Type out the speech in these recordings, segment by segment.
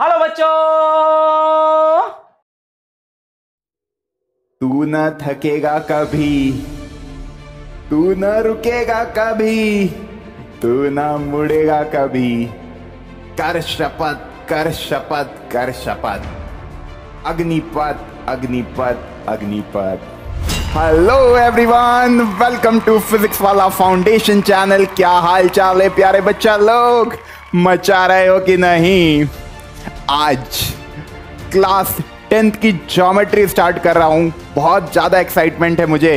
Hello बच्चों तू ना थकेगा कभी तू ना रुकेगा कभी तू ना मुड़ेगा कभी कर शपथ कर शपथ कर शपथ Agnipath Agnipath Agnipath hello everyone welcome to physics Wallah foundation channel क्या हाल चाल है प्यारे बच्चा लोग मचा रहे हो कि नहीं आज क्लास टेंथ की ज्योमेट्री स्टार्ट कर रहा हूँ बहुत ज़्यादा एक्साइटमेंट है मुझे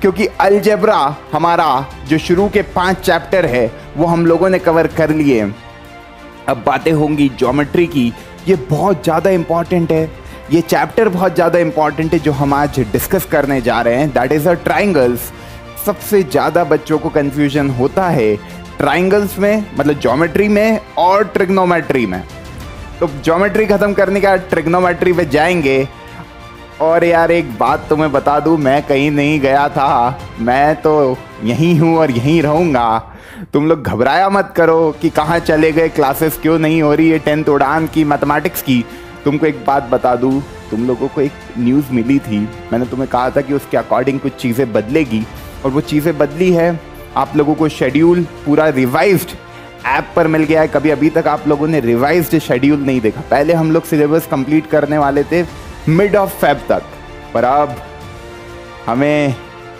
क्योंकि अलजेब्रा हमारा जो शुरू के पांच चैप्टर है वो हम लोगों ने कवर कर लिए अब बातें होंगी ज्योमेट्री की ये बहुत ज़्यादा इम्पॉर्टेंट है ये चैप्टर बहुत ज़्यादा इम्पॉर्टेंट है जो हम आज डिस्कस करने जा रहे हैं दैट इज़ अ ट्राइंगल्स सबसे ज़्यादा बच्चों को कन्फ्यूजन होता है ट्राइंगल्स में मतलब ज्योमेट्री में और ट्रिग्नोमेट्री में तो ज्योमेट्री ख़त्म करने का ट्रिग्नोमेट्री पे जाएंगे और यार एक बात तुम्हें बता दूँ मैं कहीं नहीं गया था मैं तो यहीं हूँ और यहीं रहूँगा तुम लोग घबराया मत करो कि कहाँ चले गए क्लासेस क्यों नहीं हो रही है टेंथ उड़ान की मैथमेटिक्स की तुमको एक बात बता दूँ तुम लोगों को एक न्यूज़ मिली थी मैंने तुम्हें कहा था कि उसके अकॉर्डिंग कुछ चीज़ें बदलेगी और वो चीज़ें बदली है आप लोगों को शेड्यूल पूरा रिवाइज्ड ऐप पर मिल गया है कभी अभी तक आप लोगों ने रिवाइज शेड्यूल नहीं देखा पहले हम लोग सिलेबस कंप्लीट करने वाले थे मिड ऑफ फेब तक पर अब हमें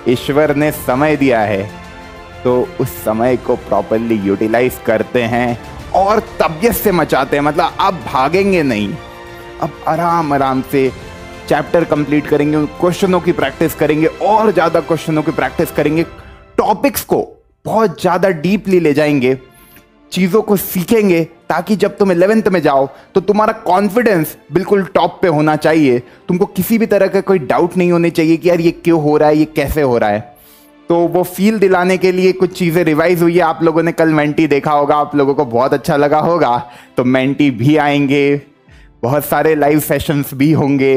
ईश्वर ने समय दिया है तो उस समय को प्रॉपरली यूटिलाइज करते हैं और तबियत से मचाते हैं मतलब अब भागेंगे नहीं अब आराम आराम से चैप्टर कंप्लीट करेंगे क्वेश्चनों की प्रैक्टिस करेंगे और ज़्यादा क्वेश्चनों की प्रैक्टिस करेंगे टॉपिक्स को बहुत ज़्यादा डीपली ले जाएंगे चीज़ों को सीखेंगे ताकि जब तुम इलेवेंथ में जाओ तो तुम्हारा कॉन्फिडेंस बिल्कुल टॉप पे होना चाहिए तुमको किसी भी तरह का कोई डाउट नहीं होने चाहिए कि यार ये क्यों हो रहा है ये कैसे हो रहा है तो वो फील दिलाने के लिए कुछ चीज़ें रिवाइज हुई है आप लोगों ने कल मेंटी देखा होगा आप लोगों को बहुत अच्छा लगा होगा तो मेंटी भी आएंगे बहुत सारे लाइव सेशंस भी होंगे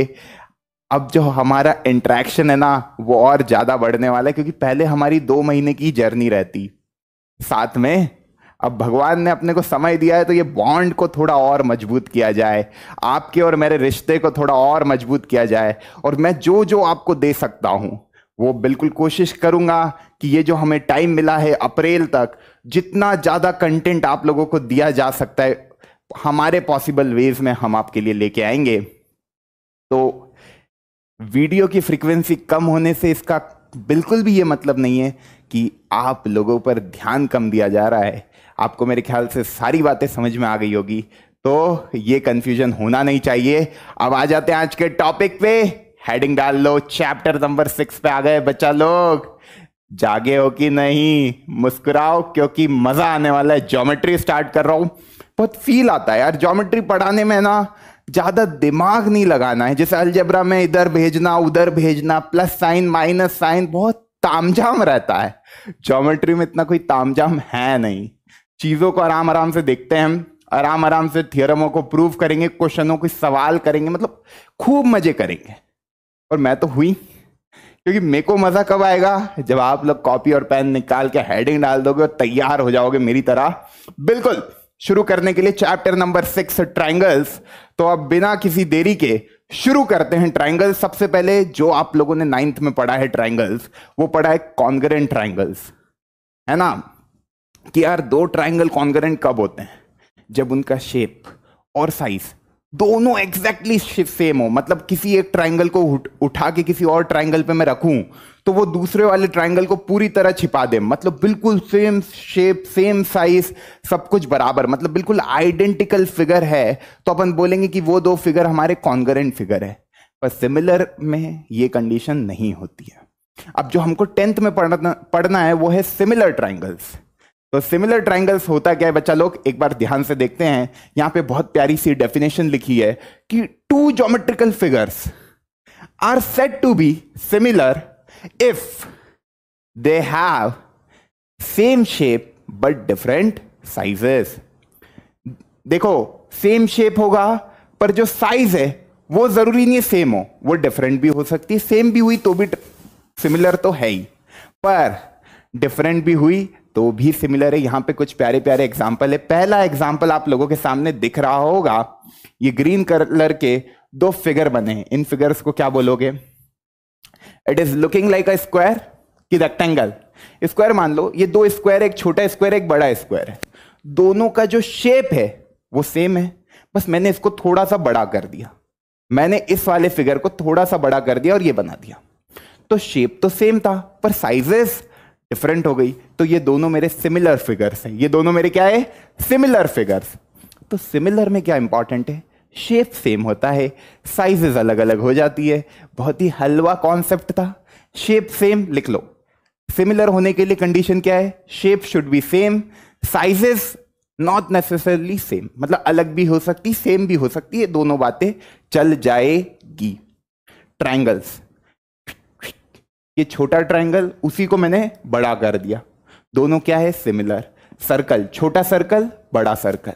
अब जो हमारा इंट्रैक्शन है ना वो और ज़्यादा बढ़ने वाला है क्योंकि पहले हमारी दो महीने की जर्नी रहती साथ में अब भगवान ने अपने को समय दिया है तो ये बॉन्ड को थोड़ा और मजबूत किया जाए आपके और मेरे रिश्ते को थोड़ा और मजबूत किया जाए और मैं जो जो आपको दे सकता हूँ वो बिल्कुल कोशिश करूँगा कि ये जो हमें टाइम मिला है अप्रैल तक जितना ज़्यादा कंटेंट आप लोगों को दिया जा सकता है हमारे पॉसिबल वेज में हम आपके लिए लेके आएंगे तो वीडियो की फ्रिक्वेंसी कम होने से इसका बिल्कुल भी ये मतलब नहीं है कि आप लोगों पर ध्यान कम दिया जा रहा है आपको मेरे ख्याल से सारी बातें समझ में आ गई होगी तो ये कंफ्यूजन होना नहीं चाहिए अब आ जाते हैं आज के टॉपिक पे हेडिंग डाल लो चैप्टर नंबर सिक्स पे आ गए बच्चा लोग जागे हो कि नहीं मुस्कुराओ क्योंकि मजा आने वाला है ज्योमेट्री स्टार्ट कर रहा हूं बहुत फील आता है यार ज्योमेट्री पढ़ाने में ना ज्यादा दिमाग नहीं लगाना है जैसे अलजबरा में इधर भेजना उधर भेजना प्लस साइन माइनस साइन बहुत तामझाम रहता है ज्योमेट्री में इतना कोई तामझाम है नहीं चीजों को आराम आराम से देखते हैं आराम आराम से थियरमों को प्रूव करेंगे क्वेश्चनों को सवाल करेंगे मतलब खूब मजे करेंगे और मैं तो हुई क्योंकि मेरे को मजा कब आएगा जब आप लोग कॉपी और पेन निकाल के हेडिंग डाल दोगे और तैयार हो जाओगे मेरी तरह बिल्कुल शुरू करने के लिए चैप्टर नंबर सिक्स ट्राइंगल्स तो अब बिना किसी देरी के शुरू करते हैं ट्राइंगल्स सबसे पहले जो आप लोगों ने नाइन्थ में पढ़ा है ट्राइंगल्स वो पढ़ा है कॉन्ग्रेंट ट्राइंगल्स है ना कि यार दो ट्राइंगल कॉन्गरेंट कब होते हैं जब उनका शेप और साइज दोनों एग्जैक्टली exactly सेम हो मतलब किसी एक ट्राइंगल को उठा के किसी और ट्राइंगल पे मैं रखूं तो वो दूसरे वाले ट्राइंगल को पूरी तरह छिपा दे मतलब बिल्कुल सेम शेप सेम साइज सब कुछ बराबर मतलब बिल्कुल आइडेंटिकल फिगर है तो अपन बोलेंगे कि वो दो फिगर हमारे कॉन्गरेंट फिगर है पर सिमिलर में ये कंडीशन नहीं होती है अब जो हमको टेंथ में पढ़ना पढ़ना है वो है सिमिलर ट्राइंगल्स तो सिमिलर ट्राइंगल्स होता क्या है बच्चा लोग एक बार ध्यान से देखते हैं यहां पे बहुत प्यारी सी डेफिनेशन लिखी है कि two geometrical figures are said to be similar if they have same shape but different sizes देखो सेम शेप होगा पर जो साइज है वो जरूरी नहीं है सेम हो वो डिफरेंट भी हो सकती है सेम भी हुई तो भी सिमिलर तो है ही पर डिफरेंट भी हुई तो वो भी सिमिलर है यहाँ पे कुछ प्यारे प्यारे एग्जाम्पल है पहला एग्जाम्पल आप लोगों के सामने दिख रहा होगा ये ग्रीन कलर के दो फिगर बने इन फिगर्स को क्या बोलोगे it is looking like a square कि रेक्टेंगल स्क्वायर मान लो ये दो स्क्वायर एक छोटा स्क्वायर एक बड़ा स्क्वायर है दोनों का जो शेप है वो सेम है बस मैंने इसको थोड़ा सा बड़ा कर दिया मैंने इस वाले फिगर को थोड़ा सा बड़ा कर दिया और ये बना दिया तो शेप तो सेम था पर साइजेस डिफरेंट हो गई तो ये दोनों मेरे सिमिलर फिगर्स हैं ये दोनों मेरे क्या है सिमिलर फिगर्स तो सिमिलर में क्या इंपॉर्टेंट है शेप सेम होता है साइजेस अलग अलग हो जाती है बहुत ही हलवा कॉन्सेप्ट था शेप सेम लिख लो सिमिलर होने के लिए कंडीशन क्या है shape should be same sizes not necessarily same मतलब अलग भी हो सकती सेम भी हो सकती है दोनों बातें चल जाएगी ट्राइंगल्स ये छोटा ट्राइंगल उसी को मैंने बड़ा कर दिया दोनों क्या है सिमिलर सर्कल छोटा सर्कल बड़ा सर्कल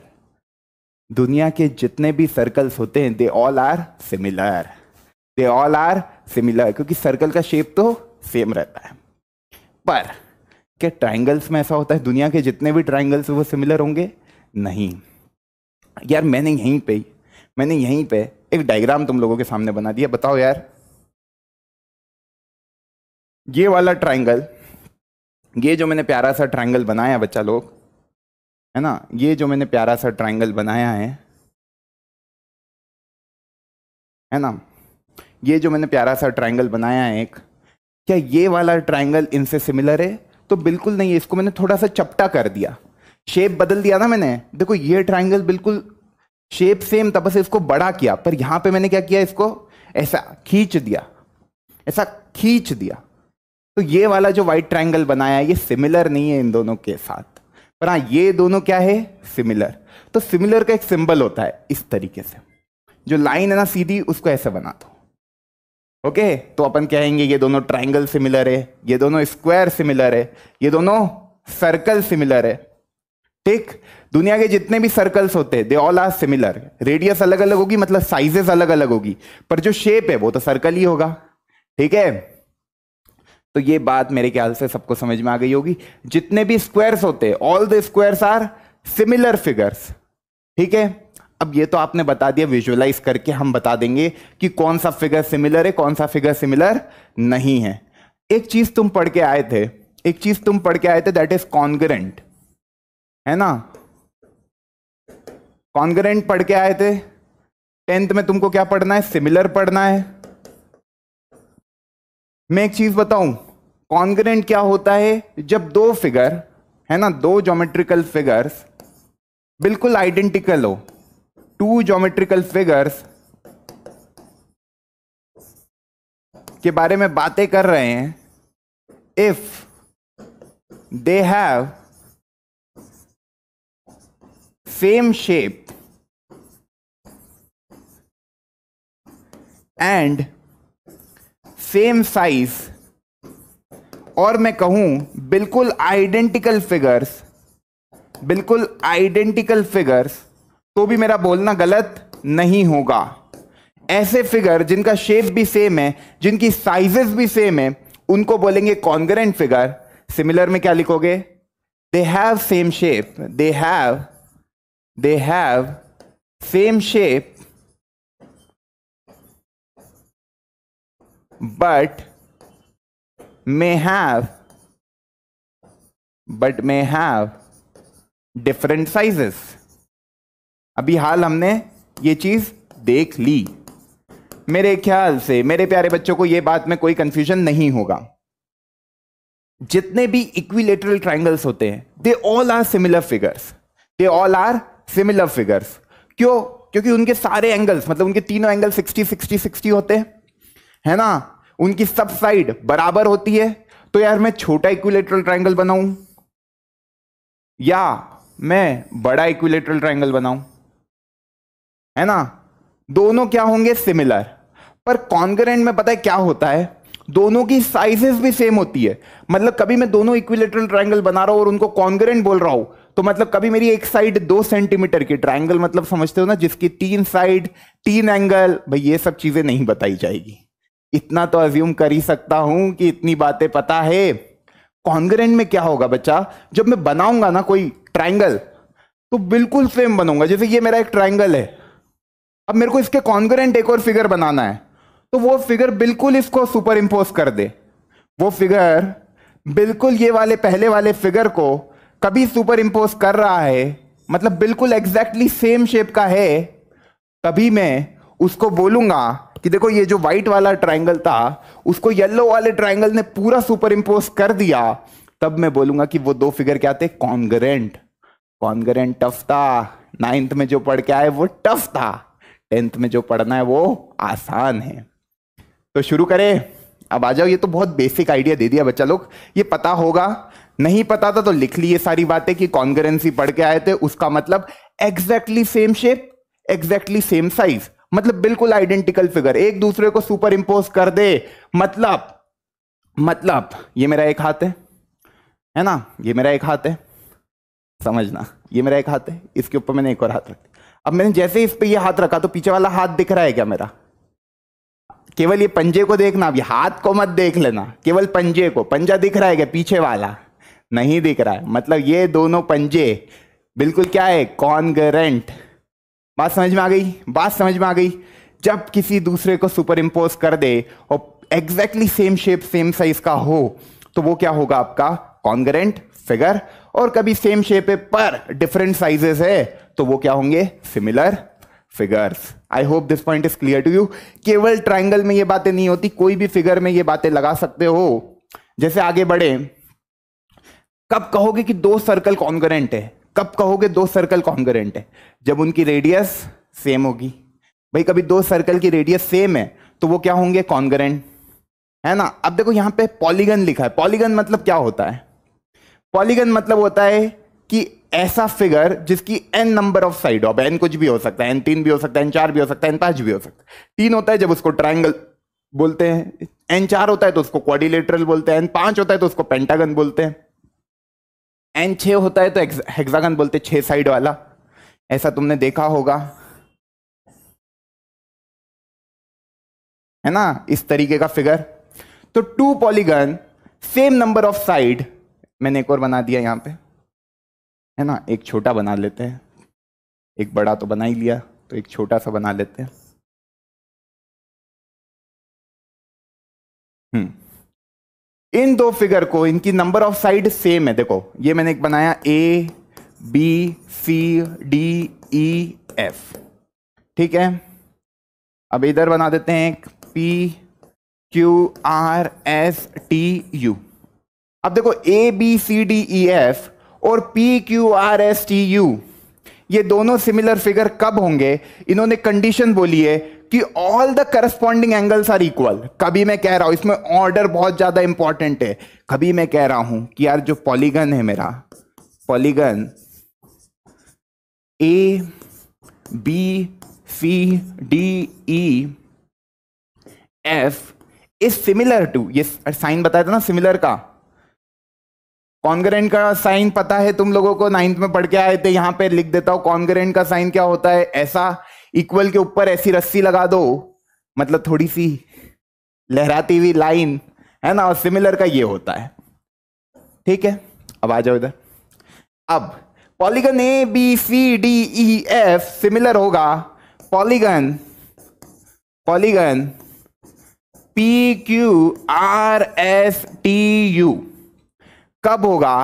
दुनिया के जितने भी सर्कल्स होते हैं they all are similar they all are similar क्योंकि सर्कल का शेप तो सेम रहता है पर क्या ट्राइंगल्स में ऐसा होता है दुनिया के जितने भी ट्राइंगल्स वो सिमिलर होंगे नहीं यार मैंने यहीं पे मैंने यहीं पे एक डायग्राम तुम लोगों के सामने बना दिया बताओ यार ये वाला ट्राइंगल ये जो मैंने प्यारा सा ट्राइंगल बनाया बच्चा लोग है ना ये जो मैंने प्यारा सा ट्राइंगल बनाया है है ना ये जो मैंने प्यारा सा ट्राइंगल बनाया है एक क्या ये वाला ट्राइंगल इनसे सिमिलर है तो बिल्कुल नहीं है इसको मैंने थोड़ा सा चपटा कर दिया शेप बदल दिया ना मैंने देखो ये ट्राइंगल बिल्कुल शेप सेम था बस इसको बड़ा किया पर यहां पे मैंने क्या किया इसको ऐसा खींच दिया ऐसा खींच दिया तो ये वाला जो वाइट ट्राइंगल बनाया है ये सिमिलर नहीं है इन दोनों के साथ पर हाँ ये दोनों क्या है सिमिलर तो सिमिलर का एक सिंबल होता है इस तरीके से जो लाइन है ना सीधी उसको ऐसे बना दो ओके तो अपन कहेंगे ये दोनों ट्राइंगल सिमिलर है ये दोनों स्क्वायर सिमिलर है ये दोनों सर्कल सिमिलर है ठीक दुनिया के जितने भी सर्कल्स होते हैं they all are similar radius अलग अलग होगी मतलब साइजेस अलग अलग होगी पर जो शेप है वो तो सर्कल ही होगा ठीक है तो ये बात मेरे ख्याल से सबको समझ में आ गई होगी जितने भी स्क्वायर्स होते हैं all the squares are similar figures ठीक है अब ये तो आपने बता दिया विजुअलाइज करके हम बता देंगे कि कौन सा फिगर सिमिलर है कौन सा फिगर सिमिलर नहीं है एक चीज तुम पढ़ के आए थे एक चीज तुम पढ़ के आए थे दैट इज कॉन्ग्रेंट है ना कॉन्ग्रेंट पढ़ के आए थे टेंथ में तुमको क्या पढ़ना है सिमिलर पढ़ना है मैं एक चीज बताऊं कॉन्ग्रेंट क्या होता है जब दो फिगर है ना दो ज्योमेट्रिकल फिगर्स बिल्कुल आइडेंटिकल हो टू जोमेट्रिकल फिगर्स के बारे में बातें कर रहे हैं if they have same shape and same size और मैं कहूं बिल्कुल आइडेंटिकल फिगर्स बिल्कुल आइडेंटिकल फिगर्स तो भी मेरा बोलना गलत नहीं होगा ऐसे फिगर जिनका शेप भी सेम है जिनकी साइजेस भी सेम है उनको बोलेंगे कॉन्ग्रेंट फिगर सिमिलर में क्या लिखोगे they have same shape they have they have same shape but may have but may have different sizes अभी हाल हमने ये चीज देख ली मेरे ख्याल से मेरे प्यारे बच्चों को यह बात में कोई कंफ्यूजन नहीं होगा जितने भी इक्विलेटरल ट्राइंगल्स होते हैं they all are similar figures they all are similar figures क्यों क्योंकि उनके सारे एंगल्स मतलब उनके तीनों एंगल 60 60 60 होते हैं है ना उनकी सब साइड बराबर होती है तो यार मैं छोटा इक्विलेटरल ट्राइंगल बनाऊं या मैं बड़ा इक्विलेटरल ट्राइंगल बनाऊं है ना दोनों क्या होंगे सिमिलर पर कॉन्ग्रेंट में पता है क्या होता है दोनों की साइजेस भी सेम होती है मतलब कभी मैं दोनों इक्विलेटरल ट्राइंगल बना रहा हूं और उनको कॉन्ग्रेंट बोल रहा हूं तो मतलब कभी मेरी एक साइड दो सेंटीमीटर की ट्राइंगल मतलब समझते हो ना जिसकी तीन साइड तीन एंगल भाई ये सब चीजें नहीं बताई जाएगी इतना तो अज्यूम कर ही सकता हूं कि इतनी बातें पता है कॉन्ग्रेंट में क्या होगा बच्चा जब मैं बनाऊंगा ना कोई ट्राइंगल तो बिल्कुल सेम बनूंगा जैसे ये मेरा एक ट्राइंगल है अब मेरे को इसके कॉन्ग्रेंट एक और फिगर बनाना है तो वो फिगर बिल्कुल इसको सुपर इम्पोज कर दे वो फिगर बिल्कुल ये वाले पहले वाले फिगर को कभी सुपर इम्पोज कर रहा है मतलब बिल्कुल एग्जैक्टली सेम शेप का है तभी मैं उसको बोलूंगा कि देखो ये जो व्हाइट वाला ट्राइंगल था उसको येलो वाले ट्राइंगल ने पूरा सुपर इम्पोज कर दिया तब मैं बोलूंगा कि वो दो फिगर क्या थे कॉन्गरेंट कॉन्ग्रेंट टफ था नाइन्थ में जो पढ़ के आए वो टफ था टेंथ में जो पढ़ना है वो आसान है तो शुरू करें अब आ जाओ ये तो बहुत बेसिक आइडिया दे दिया बच्चा लोग ये पता होगा नहीं पता था तो लिख ली ये सारी बातें कि कॉन्ग्रेंसी पढ़ के आए थे उसका मतलब exactly same shape exactly same size मतलब बिल्कुल आइडेंटिकल फिगर एक दूसरे को सुपर इंपोज कर दे मतलब मतलब ये मेरा एक हाथ है है ना ये मेरा एक हाथ है समझना ये मेरा एक हाथ है इसके ऊपर मैंने एक और हाथ रख अब मैंने जैसे ही इस पर यह हाथ रखा तो पीछे वाला हाथ दिख रहा है क्या मेरा केवल ये पंजे को देखना अभी हाथ को मत देख लेना केवल पंजे को पंजा दिख रहा है क्या पीछे वाला नहीं दिख रहा है मतलब ये दोनों पंजे बिल्कुल क्या है कॉन्गरेंट बात समझ में आ गई बात समझ में आ गई जब किसी दूसरे को सुपर इम्पोज कर दे और exactly same shape same size का हो तो वो क्या होगा आपका कॉन्ग्रेंट फिगर और कभी सेम शेप है पर डिफरेंट साइजेस है तो वो क्या होंगे similar figures I hope this point is clear to you केवल ट्राइंगल में ये बातें नहीं होती कोई भी फिगर में ये बातें लगा सकते हो जैसे आगे बढ़े कब कहोगे कि दो सर्कल कॉन्ग्रेंट है कब कहोगे दो सर्कल कॉन्गरेंट है जब उनकी रेडियस सेम होगी भाई कभी दो सर्कल की रेडियस सेम है तो वो क्या होंगे कॉन्गरेंट है ना अब देखो यहां पे पॉलीगन लिखा है पॉलीगन मतलब क्या होता है पॉलीगन मतलब होता है कि ऐसा फिगर जिसकी एन नंबर ऑफ साइड हो एन कुछ भी हो सकता है एन तीन भी हो सकता है एन चार भी हो सकता है एन पांच भी हो सकता है तीन होता है जब उसको ट्राइंगल बोलते हैं एन चार होता है तो उसको क्वारिलेटरल बोलते हैं एन पांच होता है तो उसको पेंटागन बोलते हैं एन छ होता है तो हेक्सागन बोलते छह साइड वाला ऐसा तुमने देखा होगा है ना इस तरीके का फिगर तो two polygon same number of side मैंने एक और बना दिया यहाँ पे है ना एक छोटा बना लेते हैं एक बड़ा तो बना ही लिया तो एक छोटा सा बना लेते हैं हम्म इन दो फिगर को इनकी नंबर ऑफ साइड सेम है देखो ये मैंने एक बनाया A B C D E F ठीक है अब इधर बना देते हैं एक P Q R S T U अब देखो A B C D E F और P Q R S T U ये दोनों सिमिलर फिगर कब होंगे इन्होंने कंडीशन बोली है कि all the corresponding angles are equal कभी मैं कह रहा हूं इसमें ऑर्डर बहुत ज्यादा इंपॉर्टेंट है कभी मैं कह रहा हूं कि यार जो पॉलीगन है मेरा polygon A B C D E F is similar to ये साइन बताया था ना सिमिलर का कॉन्ग्रेंट का साइन पता है तुम लोगों को नाइन्थ में पढ़ के आए थे यहां पे लिख देता हूं कॉन्ग्रेंट का साइन क्या होता है ऐसा इक्वल के ऊपर ऐसी रस्सी लगा दो मतलब थोड़ी सी लहराती हुई लाइन है ना और सिमिलर का ये होता है ठीक है अब आ जाओ इधर अब polygon A B C D E F similar होगा polygon polygon P Q R S T U कब होगा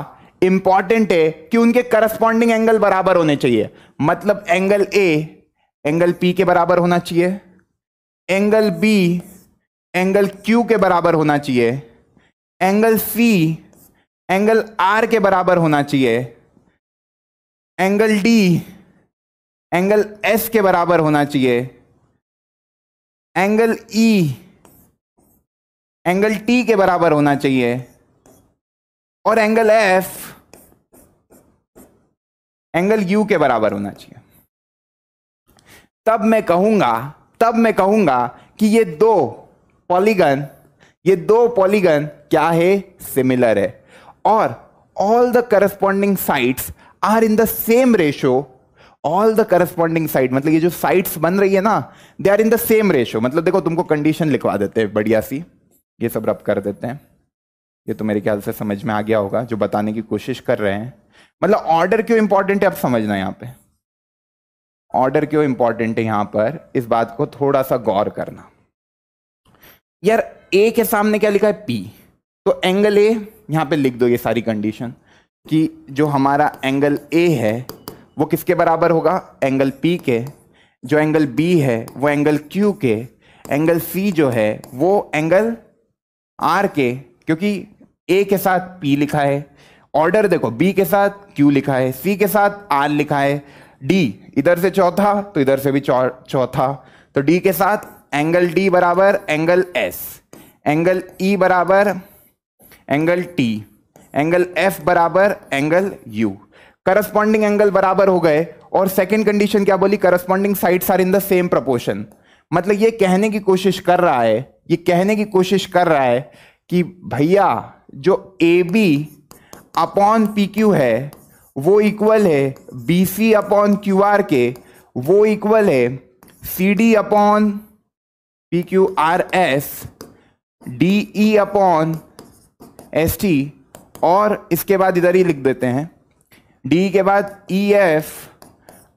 इंपॉर्टेंट है कि उनके करस्पॉन्डिंग एंगल बराबर होने चाहिए मतलब एंगल ए एंगल पी के बराबर होना चाहिए एंगल बी एंगल क्यू के बराबर होना चाहिए एंगल सी एंगल आर के बराबर होना चाहिए एंगल डी एंगल एस के बराबर होना चाहिए angle E e, angle T के बराबर होना चाहिए और एंगल एफ एंगल यू के बराबर होना चाहिए तब मैं कहूंगा तब मैं कहूंगा कि ये दो पॉलीगन ये दो पॉलीगन क्या है सिमिलर है और all the corresponding sides are in the same ratio all the corresponding side मतलब ये जो साइड्स बन रही है ना they are in the same ratio मतलब देखो तुमको कंडीशन लिखवा देते हैं बढ़िया सी ये सब रब कर देते हैं ये तो मेरे ख्याल से समझ में आ गया होगा जो बताने की कोशिश कर रहे हैं मतलब ऑर्डर क्यों इंपॉर्टेंट है आप समझना यहाँ पे ऑर्डर क्यों इंपॉर्टेंट है यहां पर इस बात को थोड़ा सा गौर करना यार ए के सामने क्या लिखा है पी तो एंगल ए यहां पे लिख दो ये सारी कंडीशन कि जो हमारा एंगल ए है वो किसके बराबर होगा एंगल पी के जो एंगल बी है वो एंगल क्यू के एंगल सी जो है वो एंगल आर के क्योंकि ए के साथ पी लिखा है ऑर्डर देखो बी के साथ क्यू लिखा है सी के साथ आर लिखा है डी इधर से चौथा तो इधर से भी चौथा तो डी के साथ एंगल डी बराबर angle S angle E e बराबर एंगल टी एंगल एफ बराबर एंगल यू करस्पॉन्डिंग एंगल बराबर हो गए और सेकेंड कंडीशन क्या बोली corresponding sides are in the same proportion मतलब ये कहने की कोशिश कर रहा है ये कहने की कोशिश कर रहा है कि भैया जो A B upon P Q है वो इक्वल है B C upon Q R के वो इक्वल है C D upon P Q R S D E upon S T और इसके बाद इधर ही लिख देते हैं डी के बाद E F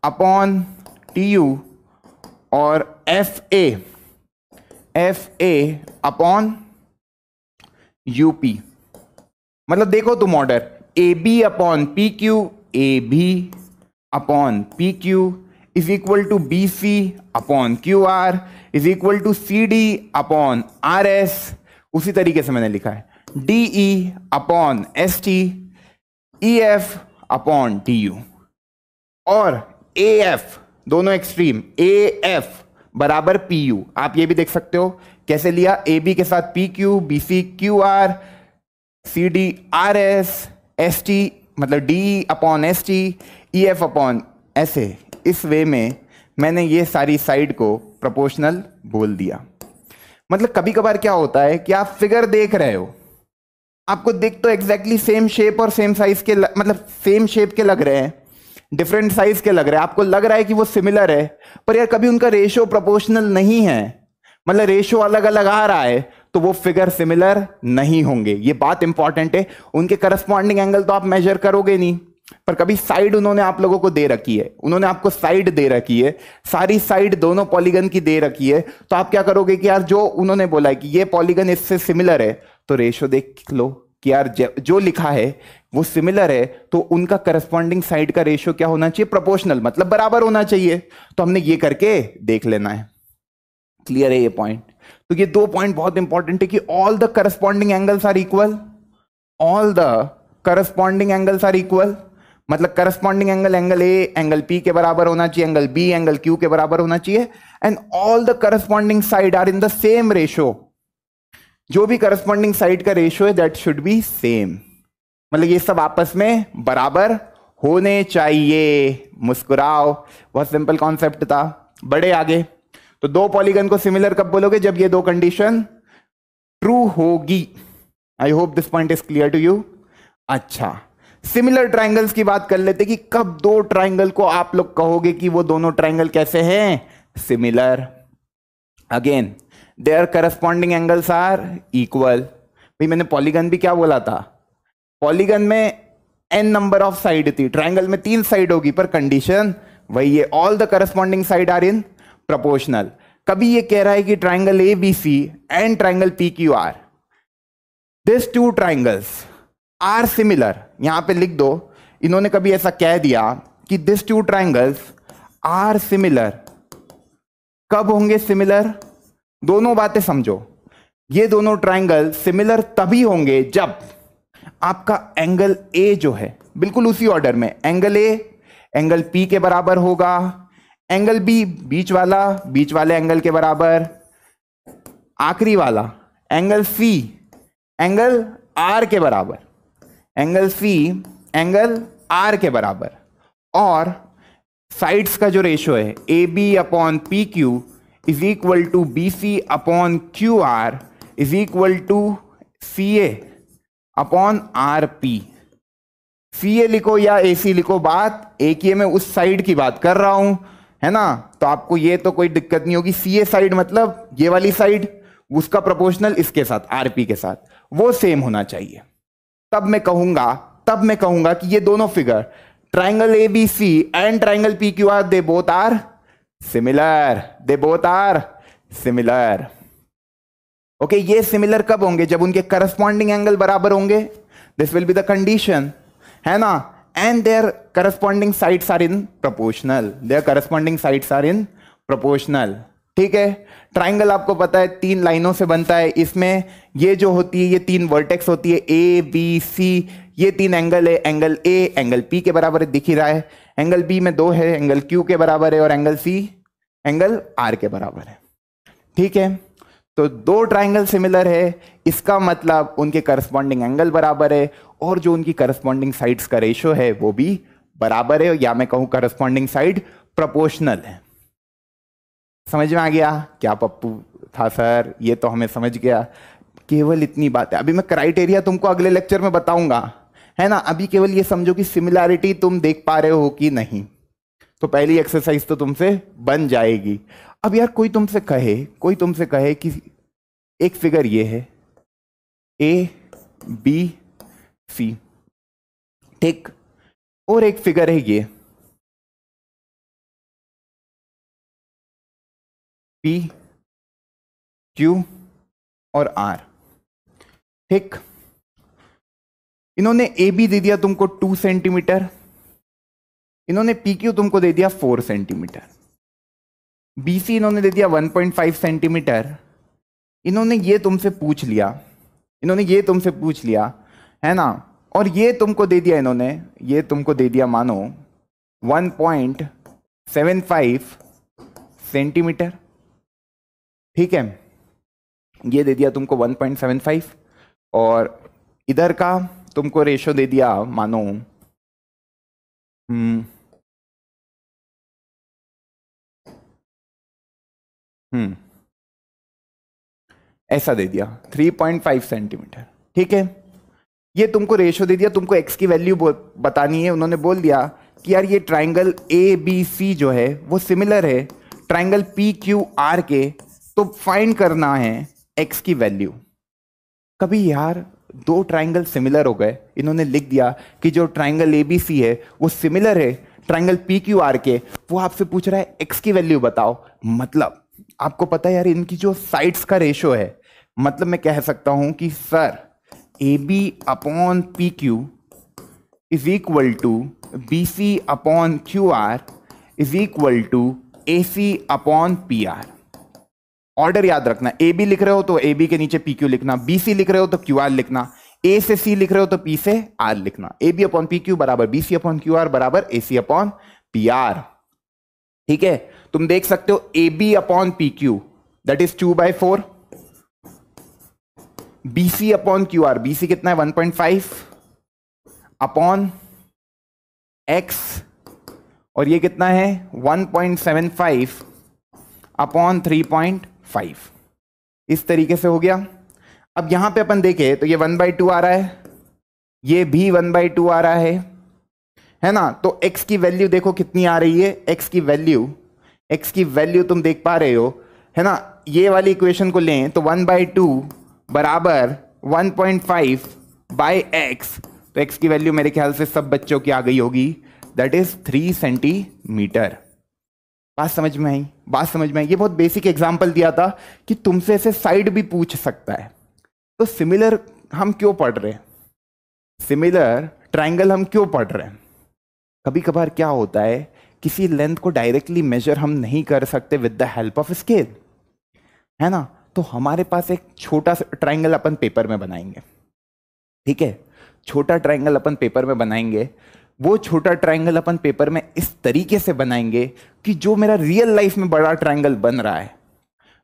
upon T U और F A F A upon U P मतलब देखो तुम order A B upon P Q A B upon P Q is equal to B C upon Q R is equal to C D upon R S उसी तरीके से मैंने लिखा है D E upon S T E F upon D U और A F दोनों extreme A F बराबर P U आप ये भी देख सकते हो कैसे लिया ए बी के साथ P Q B C Q R C D R S S T मतलब D upon S T E F upon ऐसे इस वे में मैंने ये सारी साइड को प्रोपोर्शनल बोल दिया मतलब कभी कभार क्या होता है कि आप फिगर देख रहे हो आपको दिख तो एग्जैक्टली सेम शेप और सेम साइज के मतलब सेम शेप के लग रहे हैं डिफरेंट साइज के लग रहे हैं आपको लग रहा है कि वो सिमिलर है पर यार कभी उनका रेशियो प्रोपोर्शनल नहीं है मतलब रेशियो अलग अलग आ रहा है तो वो फिगर सिमिलर नहीं होंगे ये बात इंपॉर्टेंट है उनके करस्पॉन्डिंग एंगल तो आप मेजर करोगे नहीं पर कभी साइड उन्होंने आप लोगों को दे रखी है उन्होंने आपको साइड दे रखी है सारी साइड दोनों पॉलीगन की दे रखी है तो आप क्या करोगे कि यार जो उन्होंने बोला है कि ये पॉलीगन इससे सिमिलर है तो रेशो देख लो कि यार जो लिखा है वो सिमिलर है तो उनका करस्पॉन्डिंग साइड का रेशियो क्या होना चाहिए प्रोपोर्शनल मतलब बराबर होना चाहिए तो हमने ये करके देख लेना है क्लियर है ये पॉइंट तो ये दो पॉइंट बहुत इंपॉर्टेंट है कि all the corresponding angles are equal all the corresponding angles are equal मतलब corresponding angle angle A angle P के बराबर होना चाहिए एंगल बी एंगल क्यू के बराबर होना चाहिए and all the corresponding side are in the same ratio जो भी करस्पॉन्डिंग साइड का रेशो है दैट शुड बी सेम मतलब ये सब आपस में बराबर होने चाहिए मुस्कुराओ बहुत सिंपल कॉन्सेप्ट था बड़े आगे तो दो पॉलीगन को सिमिलर कब बोलोगे जब ये दो कंडीशन ट्रू होगी I hope this point is clear to you अच्छा सिमिलर ट्राइंगल्स की बात कर लेते कि कब दो ट्राइंगल को आप लोग कहोगे कि वो दोनों ट्राइंगल कैसे हैं similar again there corresponding angles are equal भाई मैंने पॉलीगन भी क्या बोला था पॉलीगन में एन नंबर ऑफ साइड थी ट्राइंगल में तीन साइड होगी पर कंडीशन वही है all the corresponding side are in proportional कभी ये कह रहा है कि triangle A B C and triangle P Q R this two triangles are similar यहां पे लिख दो इन्होंने कभी ऐसा कह दिया कि this two triangles are similar कब होंगे सिमिलर दोनों बातें समझो ये दोनों ट्राइंगल सिमिलर तभी होंगे जब आपका एंगल ए जो है बिल्कुल उसी ऑर्डर में एंगल ए एंगल पी के बराबर होगा एंगल बी बीच वाला बीच वाले एंगल के बराबर आखिरी वाला एंगल फी एंगल आर के बराबर एंगल फी एंगल आर के बराबर और साइड्स का जो रेशो है A B upon P Q is equal to B C upon Q R is equal to C A upon R P C A लिखो या ए सी लिखो बात ए की में उस साइड की बात कर रहा हूं है ना तो आपको ये तो कोई दिक्कत नहीं होगी सी ए साइड मतलब ये वाली साइड उसका प्रोपोर्शनल इसके साथ आरपी के साथ वो सेम होना चाहिए तब मैं कहूंगा तब मैं कहूंगा कि ये दोनों figure triangle A B C and triangle P Q R they both are similar they both are similar okay ये सिमिलर कब होंगे जब उनके करस्पॉन्डिंग एंगल बराबर होंगे this will be the condition है ना and their corresponding sides are in proportional their corresponding sides are in proportional ठीक है ट्राइंगल आपको पता है तीन लाइनों से बनता है इसमें ये जो होती है ये तीन वर्टेक्स होती है ए बी सी ये तीन एंगल है एंगल ए एंगल पी के बराबर दिख ही रहा है एंगल बी में दो है एंगल क्यू के बराबर है और एंगल सी एंगल आर के बराबर है ठीक है तो दो ट्राइंगल सिमिलर है इसका मतलब उनके करस्पॉन्डिंग एंगल बराबर है और जो उनकी करस्पॉन्डिंग साइड्स का रेशो है वो भी बराबर है या मैं कहूं करस्पॉन्डिंग साइड प्रपोर्शनल है समझ में आ गया क्या पप्पू था सर ये तो हमें समझ गया केवल इतनी बात है अभी मैं क्राइटेरिया तुमको अगले लेक्चर में बताऊंगा है ना अभी केवल ये समझो कि सिमिलैरिटी तुम देख पा रहे हो कि नहीं तो पहली एक्सरसाइज तो तुमसे बन जाएगी अब यार कोई तुमसे कहे कोई तुमसे कहे कि एक फिगर ये है ए बी फी ठीक और एक फिगर है ये पी क्यू और आर ठीक इन्होंने ए बी दे दिया तुमको टू सेंटीमीटर इन्होंने पी क्यू तुमको दे दिया फोर सेंटीमीटर बी सी इन्होंने दे दिया वन पॉइंट फाइव सेंटीमीटर इन्होंने ये तुमसे पूछ लिया इन्होंने ये तुमसे पूछ लिया है ना और ये तुमको दे दिया इन्होंने ये तुमको दे दिया मानो 1.75 सेंटीमीटर ठीक है ये दे दिया तुमको 1.75 और इधर का तुमको रेशो दे दिया मानो हम्म हम्म ऐसा दे दिया 3.5 सेंटीमीटर ठीक है ये तुमको रेशो दे दिया तुमको एक्स की वैल्यू बतानी है उन्होंने बोल दिया कि यार ये ट्राइंगल ए बी सी जो है वो सिमिलर है ट्राइंगल पी क्यू आर के तो फाइंड करना है एक्स की वैल्यू कभी यार दो ट्राइंगल सिमिलर हो गए इन्होंने लिख दिया कि जो ट्राइंगल ए बी सी है वो सिमिलर है ट्राइंगल पी क्यू आर के वो आपसे पूछ रहा है एक्स की वैल्यू बताओ मतलब आपको पता है यार इनकी जो साइड्स का रेशो है मतलब मैं कह सकता हूं कि sir A B upon P Q is equal to B C upon Q R is equal to A C upon P R order याद रखना ए बी लिख रहे हो तो ए बी के नीचे पी क्यू लिखना बी सी लिख रहे हो तो क्यू आर लिखना ए से सी लिख रहे हो तो पी से आर लिखना A B upon P Q बराबर B C upon Q R बराबर A C upon P R ठीक है तुम देख सकते हो A B upon P Q that is two by four B C upon Q R कितना है 1.5 अपॉन एक्स और ये कितना है 1.75 अपॉन 3.5 इस तरीके से हो गया अब यहां पे अपन देखें तो ये वन बाई टू आ रहा है ये भी वन बाई टू आ रहा है है ना तो x की वैल्यू देखो कितनी आ रही है x की वैल्यू x की वैल्यू तुम देख पा रहे हो है ना ये वाली इक्वेशन को लें तो वन बाई टू बराबर 1.5 पॉइंट फाइव बाई एक्स तो एक्स की वैल्यू मेरे ख्याल से सब बच्चों की आ गई होगी दैट इज थ्री सेंटीमीटर बात समझ में आई बात समझ में आई ये बहुत बेसिक एग्जाम्पल दिया था कि तुमसे ऐसे साइड भी पूछ सकता है तो सिमिलर हम क्यों पढ़ रहे हैं सिमिलर ट्राइंगल हम क्यों पढ़ रहे हैं कभी कभार क्या होता है किसी लेंथ को डायरेक्टली मेजर हम नहीं कर सकते with the help of scale है ना तो हमारे पास एक छोटा सा ट्राइंगल अपन पेपर में बनाएंगे ठीक है छोटा ट्राइंगल अपन पेपर में बनाएंगे वो छोटा ट्राइंगल अपन पेपर में इस तरीके से बनाएंगे कि जो मेरा रियल लाइफ में बड़ा ट्राइंगल बन रहा है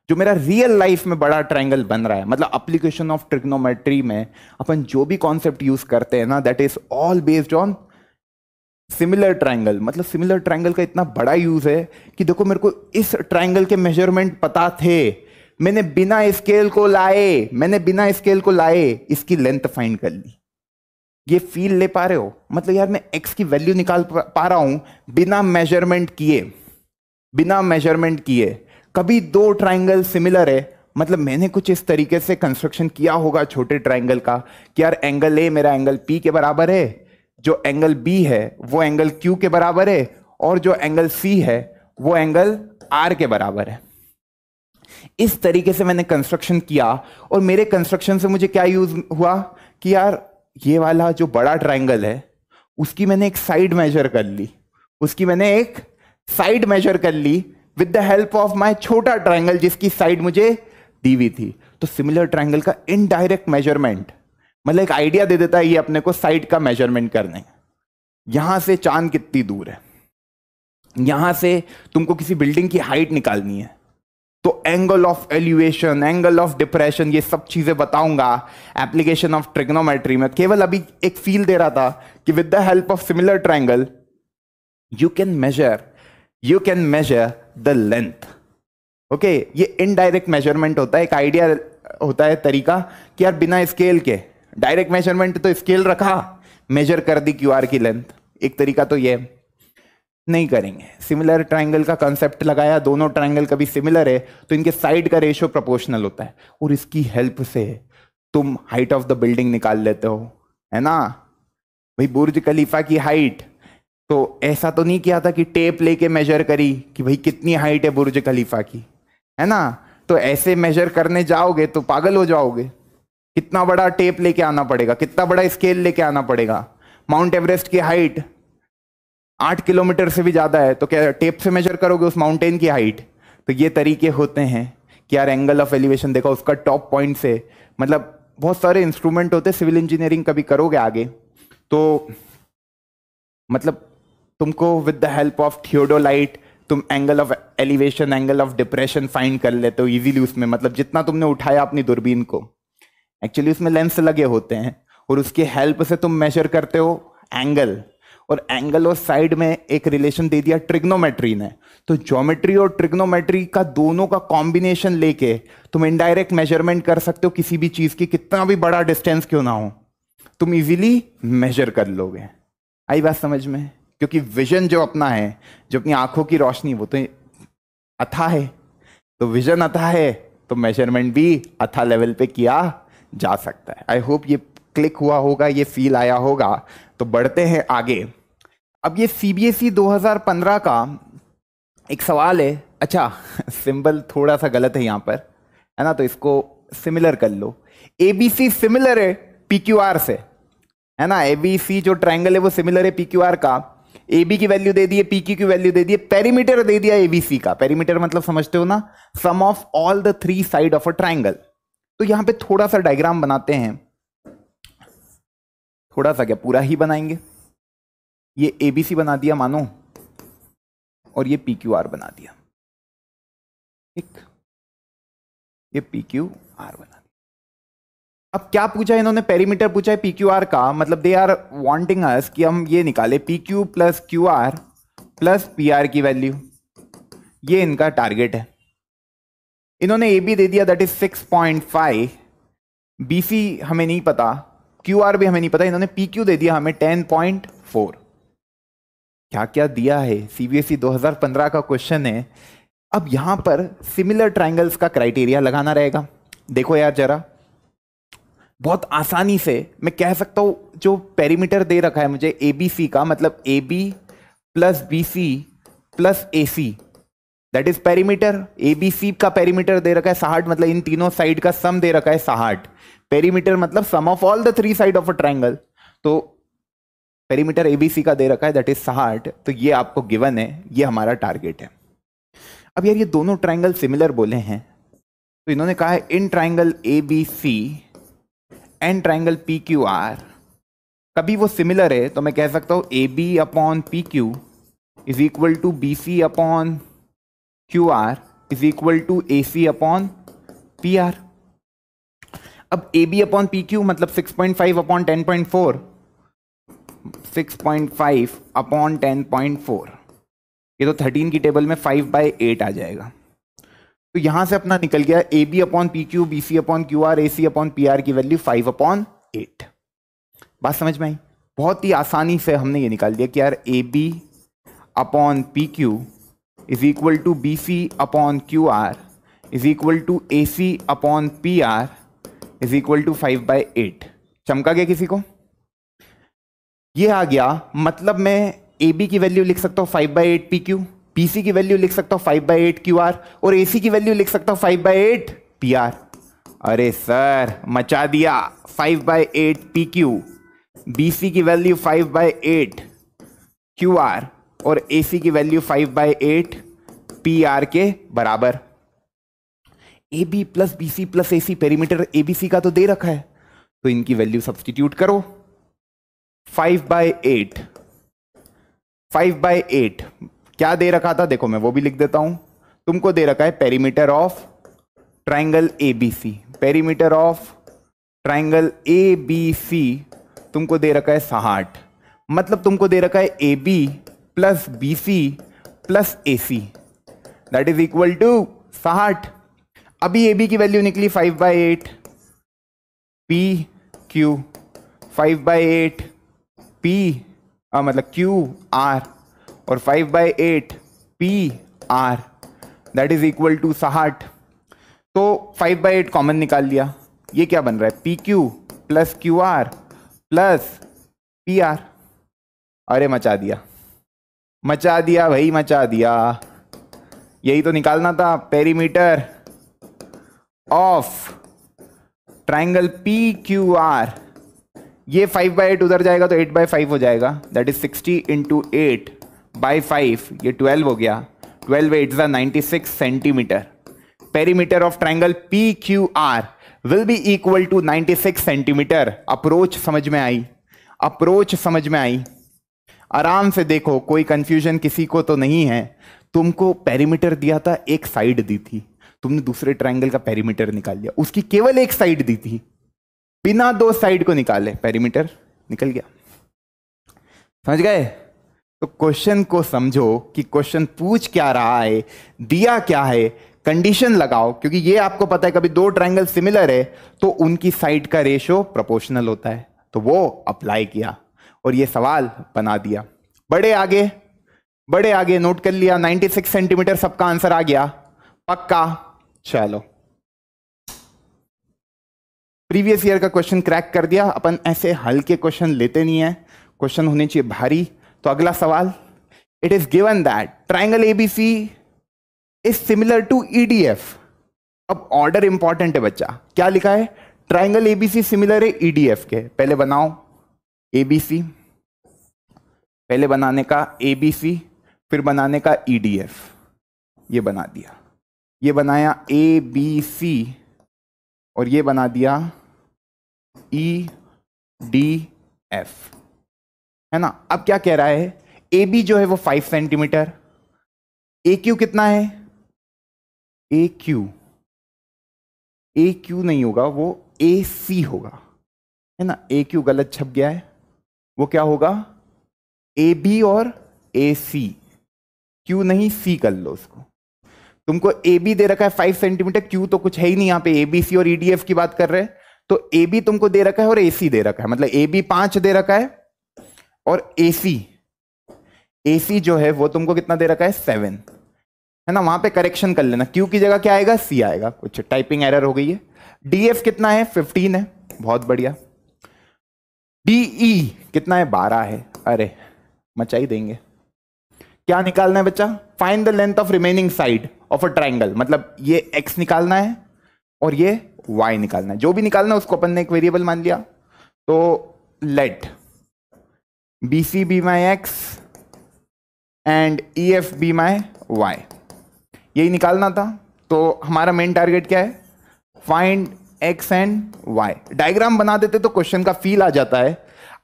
जो मेरा रियल लाइफ में बड़ा ट्राइंगल बन रहा है मतलब अप्लीकेशन ऑफ ट्रिग्नोमेट्री में अपन जो भी कॉन्सेप्ट यूज करते हैं ना that is all based on similar triangle मतलब सिमिलर ट्राइंगल का इतना बड़ा यूज है कि देखो मेरे को इस ट्राइंगल के मेजरमेंट पता थे मैंने बिना स्केल को लाए मैंने बिना स्केल को लाए इसकी लेंथ फाइंड कर ली ये फील ले पा रहे हो मतलब यार मैं एक्स की वैल्यू निकाल पा रहा हूं बिना मेजरमेंट किए बिना मेजरमेंट किए कभी दो ट्राइंगल सिमिलर है मतलब मैंने कुछ इस तरीके से कंस्ट्रक्शन किया होगा छोटे ट्राइंगल का कि यार एंगल ए मेरा एंगल पी के बराबर है जो एंगल बी है वो एंगल क्यू के बराबर है और जो एंगल सी है वो एंगल आर के बराबर है इस तरीके से मैंने कंस्ट्रक्शन किया और मेरे कंस्ट्रक्शन से मुझे क्या यूज हुआ कि यार ये वाला जो बड़ा ट्राइंगल है उसकी मैंने एक साइड मेजर कर ली उसकी मैंने एक साइड मेजर कर ली with the help of my छोटा ट्राइंगल जिसकी साइड मुझे दी हुई थी तो सिमिलर ट्राइंगल का इनडायरेक्ट मेजरमेंट मतलब एक आइडिया दे देता है ये अपने को साइड का मेजरमेंट करने यहां से चांद कितनी दूर है यहां से तुमको किसी बिल्डिंग की हाइट निकालनी है तो angle of elevation angle of depression ये सब चीज़ें बताऊंगा एप्लीकेशन ऑफ ट्रिग्नोमेट्री में केवल अभी एक फील दे रहा था कि with the help of similar triangle you can measure you can measure the length okay ये इनडायरेक्ट मेजरमेंट होता है एक आइडिया होता है तरीका कि यार बिना स्केल के डायरेक्ट मेजरमेंट तो स्केल रखा मेजर कर दी क्यू आर की लेंथ एक तरीका तो ये है नहीं करेंगे सिमिलर ट्राइंगल का कंसेप्ट लगाया दोनों ट्राइंगल कभी सिमिलर है तो इनके साइड का रेशियो प्रोपोर्शनल होता है और इसकी हेल्प से तुम हाइट ऑफ द बिल्डिंग निकाल लेते हो है ना भाई बुर्ज खलीफा की हाइट तो ऐसा तो नहीं किया था कि टेप लेके मेजर करी कि भाई कितनी हाइट है बुर्ज खलीफा की है ना तो ऐसे मेजर करने जाओगे तो पागल हो जाओगे कितना बड़ा टेप लेके आना पड़ेगा कितना बड़ा स्केल लेके आना पड़ेगा माउंट एवरेस्ट की हाइट आठ किलोमीटर से भी ज़्यादा है तो क्या टेप से मेजर करोगे उस माउंटेन की हाइट तो ये तरीके होते हैं कि यार एंगल ऑफ एलिवेशन देखो उसका टॉप पॉइंट से मतलब बहुत सारे इंस्ट्रूमेंट होते हैं सिविल इंजीनियरिंग कभी करोगे आगे तो मतलब तुमको with the help of theodolite तुम angle of elevation angle of depression find कर लेते हो इजीली उसमें मतलब जितना तुमने उठाया अपनी दूरबीन को एक्चुअली उसमें लेंस लगे होते हैं और उसकी हेल्प से तुम मेजर करते हो एंगल और एंगल और साइड में एक रिलेशन दे दिया ट्रिग्नोमेट्री ने तो ज्योमेट्री और ट्रिग्नोमेट्री का दोनों का कॉम्बिनेशन लेके तुम इनडायरेक्ट मेजरमेंट कर सकते हो किसी भी चीज की कितना भी बड़ा डिस्टेंस क्यों ना हो तुम इजीली मेजर कर लोगे आई बात समझ में क्योंकि विजन जो अपना है जो अपनी आंखों की रोशनी वो तो अथा है तो विजन अथा है तो मेजरमेंट भी अथा लेवल पे किया जा सकता है आई होप ये क्लिक हुआ होगा ये फील आया होगा तो बढ़ते हैं आगे अब ये सी बी एस ई दो हज़ार पंद्रह का एक सवाल है अच्छा सिंबल थोड़ा सा गलत है यहां पर है ना तो इसको सिमिलर कर लो ए बी सी सिमिलर है पी क्यू आर से है ना ए बी सी जो ट्राइंगल है वो सिमिलर है पी क्यू आर का ए बी की वैल्यू दे दी है पी क्यू की वैल्यू दे दी है पेरीमीटर दे दिया ए बी सी का पेरीमीटर मतलब समझते हो ना sum of all the three side of a triangle तो यहां पे थोड़ा सा डायग्राम बनाते हैं थोड़ा सा क्या पूरा ही बनाएंगे ये ए बी सी बना दिया मानो और ये पी क्यू आर बना दिया एक ये पी क्यू आर बना दिया अब क्या पूछा है इन्होंने पेरीमीटर पूछा है पी क्यू आर का मतलब दे आर वांटिंग अस कि हम ये निकाले P Q plus Q R plus P R की वैल्यू ये इनका टारगेट है इन्होंने ए बी दे दिया that is six point five B C हमें नहीं पता क्यू आर भी हमें नहीं पता इन्होंने पी क्यू दे दिया हमें टेन पॉइंट फोर क्या क्या दिया है सीबीएसई 2015 e का क्वेश्चन है अब यहां पर सिमिलर ट्राइंगल्स का क्राइटेरिया लगाना रहेगा देखो यार जरा बहुत आसानी से मैं कह सकता हूं जो पेरीमीटर दे रखा है मुझे ए बी सी का मतलब A B plus B C plus A C that is perimeter A B C का पेरीमीटर दे रखा है साहट मतलब इन तीनों साइड का सम दे रखा है साहट पेरीमीटर मतलब sum of all the three side of a triangle तो पेरीमीटर एबीसी का दे रखा है दैट इज साठ तो ये आपको गिवन है ये हमारा टारगेट है अब यार ये दोनों ट्राइंगल सिमिलर बोले हैं तो इन्होंने कहा है इन triangle A B C and triangle P Q R कभी वो सिमिलर है तो मैं कह सकता हूँ A B upon P Q is equal to B C upon Q R is equal to A C upon P R अब A B upon P Q मतलब six point five upon ten point four six point five upon ten point four ये तो thirteen की table में five by eight आ जाएगा तो यहां से अपना निकल गया A B upon P Q B C upon Q R A C upon P R की वैल्यू फाइव अपॉन एट बात समझ में आई बहुत ही आसानी से हमने ये निकाल दिया कि यार A B upon P Q is equal to B C upon Q R is equal to A C upon P R is equal to five by eight चमका गया किसी को ये आ गया मतलब मैं ए बी की वैल्यू लिख सकता हूँ five by eight P Q P C की वैल्यू लिख सकता हूँ five by eight Q R और ए सी की वैल्यू लिख सकता हूँ five by eight P R अरे सर मचा दिया five by eight P Q B C की value five by eight Q R और ए सी की value five by eight P R के बराबर A B plus B C plus A C perimeter A B C का तो दे रखा है तो इनकी वैल्यू सब्सटीट्यूट करो five by eight five by eight क्या दे रखा था देखो मैं वो भी लिख देता हूं तुमको दे रखा है perimeter of triangle A B C perimeter of triangle A B C तुमको दे रखा है साठ मतलब तुमको दे रखा है A B plus B C plus A C that is equal to साठ अभी ए बी की वैल्यू निकली five by eight P Q five by eight P आ, मतलब क्यू आर और five by eight P R that is equal to साहठ तो five by eight common निकाल लिया ये क्या बन रहा है P Q plus Q R plus P R अरे मचा दिया मचा दिया भाई मचा दिया यही तो निकालना था perimeter of triangle P Q R ये फाइव बाई एट उधर जाएगा तो एट बाई फाइव हो जाएगा that is sixty into eight by five ये ट्वेल्व हो गया ट्वेल्व एट ज़ा ninety six centimetre perimeter of triangle P Q R will be equal to 96 centimetre approach समझ में आई अप्रोच समझ में आई आराम से देखो कोई कंफ्यूजन किसी को तो नहीं है तुमको पेरीमीटर दिया था एक साइड दी थी तुमने दूसरे ट्राइंगल का पेरीमीटर निकाल लिया उसकी केवल एक साइड दी थी बिना दो साइड को निकाले पेरीमीटर निकल गया समझ गए तो क्वेश्चन को समझो कि क्वेश्चन पूछ क्या रहा है दिया क्या है कंडीशन लगाओ क्योंकि ये आपको पता है कभी दो ट्रायंगल सिमिलर है तो उनकी साइड का रेशो प्रोपोर्शनल होता है तो वो अप्लाई किया और ये सवाल बना दिया बड़े आगे बड़े आगे नोट कर लिया 96 सेंटीमीटर सबका आंसर आ गया पक्का चलो प्रीवियस ईयर का क्वेश्चन क्रैक कर दिया अपन ऐसे हल्के क्वेश्चन लेते नहीं है क्वेश्चन होने चाहिए भारी तो अगला सवाल it is given that triangle ABC is similar to EDF अब ऑर्डर इंपॉर्टेंट है बच्चा क्या लिखा है ट्राइंगल एबीसी सिमिलर है ईडीएफ e के पहले बनाओ एबीसी पहले बनाने का एबीसी फिर बनाने का ईडीएफ e ये बना दिया ये बनाया ए बी सी और ये बना दिया ई डी एफ है ना अब क्या कह रहा है ए बी जो है वो फाइव सेंटीमीटर ए क्यू कितना है ए क्यू ए क्यू नहीं होगा वो ए सी होगा है ना ए क्यू गलत छप गया है वो क्या होगा ए बी और ए सी क्यू नहीं सी कर लो उसको तुमको ए बी दे रखा है फाइव सेंटीमीटर क्यू तो कुछ है ही नहीं यहाँ पे एबीसी और ईडीएफ e की बात कर रहे हैं तो ए बी तुमको दे रखा है और ए सी दे रखा है मतलब ए बी पांच दे रखा है और ए सी ए सी जो है वो तुमको कितना दे रखा है सेवन है ना वहां पे करेक्शन कर लेना क्यू की जगह क्या आएगा सी आएगा कुछ टाइपिंग एरर हो गई है डीएफ कितना है फिफ्टीन है बहुत बढ़िया डीई e कितना है बारह है अरे मचा ही देंगे क्या निकालना है बच्चा find the length of remaining side of a triangle मतलब ये एक्स निकालना है और ये वाई निकालना है जो भी निकालना है उसको अपन ने एक वेरिएबल मान लिया तो let B C be my x and E F be my y यही निकालना था तो हमारा मेन टारगेट क्या है find x and y diagram बना देते तो क्वेश्चन का फील आ जाता है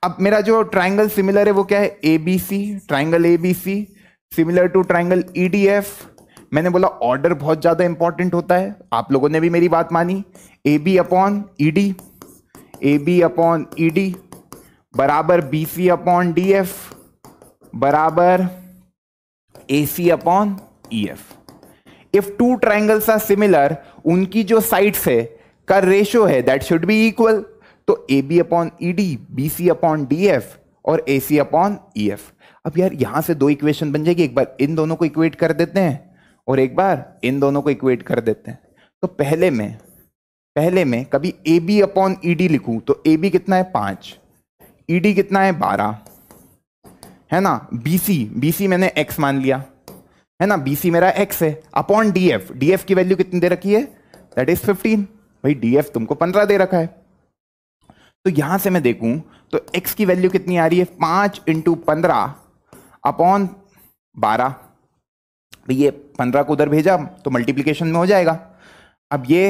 अब मेरा जो ट्राइंगल सिमिलर है वो क्या है A B C triangle A B C similar to triangle EDF मैंने बोला ऑर्डर बहुत ज्यादा इंपॉर्टेंट होता है आप लोगों ने भी मेरी बात मानी A B upon E D A B upon E D बराबर B C upon D F बराबर A C upon E F if two triangles are similar उनकी जो साइड्स है का रेशो है दैट शुड बी इक्वल तो A B upon E D B C upon D F और A C upon E F अब यार यहां से दो इक्वेशन बन जाएगी एक बार इन दोनों को इक्वेट कर देते हैं और एक बार इन दोनों को इक्वेट कर देते हैं तो पहले में पहले में कभी A B upon E D लिखूं तो ए बी कितना है पांच ई e डी कितना है बारह है ना बी सी बी सी मैंने एक्स मान लिया है ना बी सी मेरा एक्स है upon D F D F की वैल्यू कितनी दे रखी है दैट इज फिफ्टीन भाई डी एफ तुमको पंद्रह दे रखा है तो यहां से मैं देखूं तो एक्स की वैल्यू कितनी आ रही है पांच इंटू पंद्रह अपॉन बारह ये पंद्रह को उधर भेजा तो मल्टीप्लीकेशन में हो जाएगा अब ये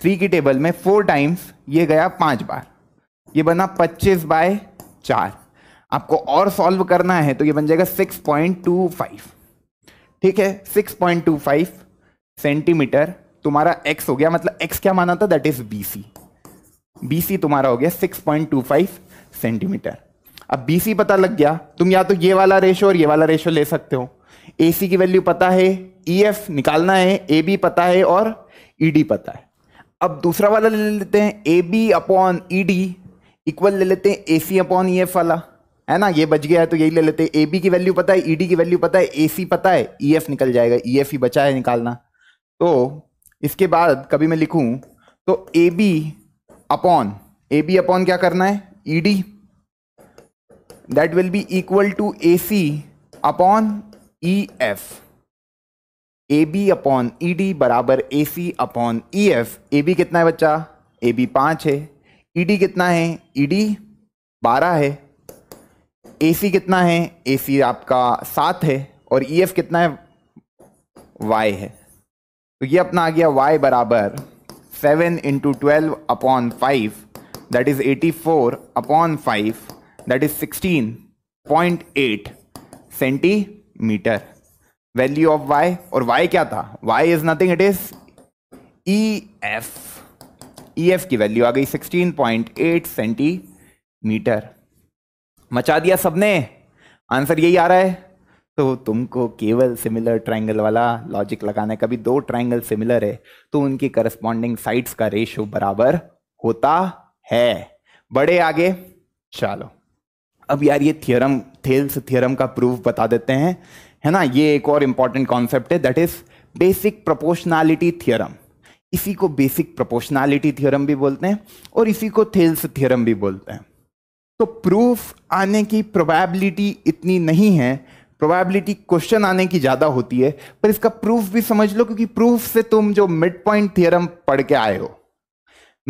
थ्री की टेबल में फोर टाइम्स ये गया पांच बार ये बना पच्चीस बाय चार आपको और सॉल्व करना है तो ये बन जाएगा सिक्स पॉइंट टू फाइव ठीक है six point two five centimetre तुम्हारा एक्स हो गया मतलब एक्स क्या माना था that is B C B C तुम्हारा हो गया six point two five centimetre अब सी पता लग गया तुम या तो ये वाला रेशो और ये वाला रेशो ले सकते हो ए सी की वैल्यू पता है ई e एफ निकालना है ए बी पता है और ई e डी पता है अब दूसरा वाला ले लेते हैं A B upon E D equal ले लेते हैं ए सी अपॉन ई एफ वाला है ना ये बच गया है तो यही ले लेते हैं ए बी की वैल्यू पता है ई e डी की वैल्यू पता है ए सी पता है ई एफ निकल जाएगा ई एफ ही बचा है निकालना तो इसके बाद कभी मैं लिखूं तो A B upon A B upon क्या करना है E D that will be equal to AC upon EF. AB upon ED बराबर AC अपॉन EF. AB कितना है बच्चा AB पाँच है ED कितना है ED बारह है AC कितना है AC आपका सात है और EF कितना है Y है तो ये अपना आ गया Y बराबर seven into twelve upon five that is eighty four upon five that is 16.8 centimetre value of y और y क्या था y is nothing it is E F E F की वैल्यू आ गई 16.8 सेंटीमीटर मचा दिया सबने आंसर यही आ रहा है तो तुमको केवल सिमिलर ट्राइंगल वाला लॉजिक लगाना है कभी दो ट्राइंगल सिमिलर है तो उनकी करस्पॉन्डिंग साइड्स का रेशियो बराबर होता है बड़े आगे चलो अब यार ये थियरम थेल्स थियरम का प्रूफ बता देते हैं है ना ये एक और इम्पॉर्टेंट कॉन्सेप्ट है that is basic proportionality theorem इसी को बेसिक प्रोपोर्शनैलिटी थियोरम भी बोलते हैं और इसी को थेल्स थियरम भी बोलते हैं तो प्रूफ आने की प्रोबेबिलिटी इतनी नहीं है प्रोबेबिलिटी क्वेश्चन आने की ज़्यादा होती है पर इसका प्रूफ भी समझ लो क्योंकि प्रूफ से तुम जो मिड पॉइंट थियरम पढ़ के आए हो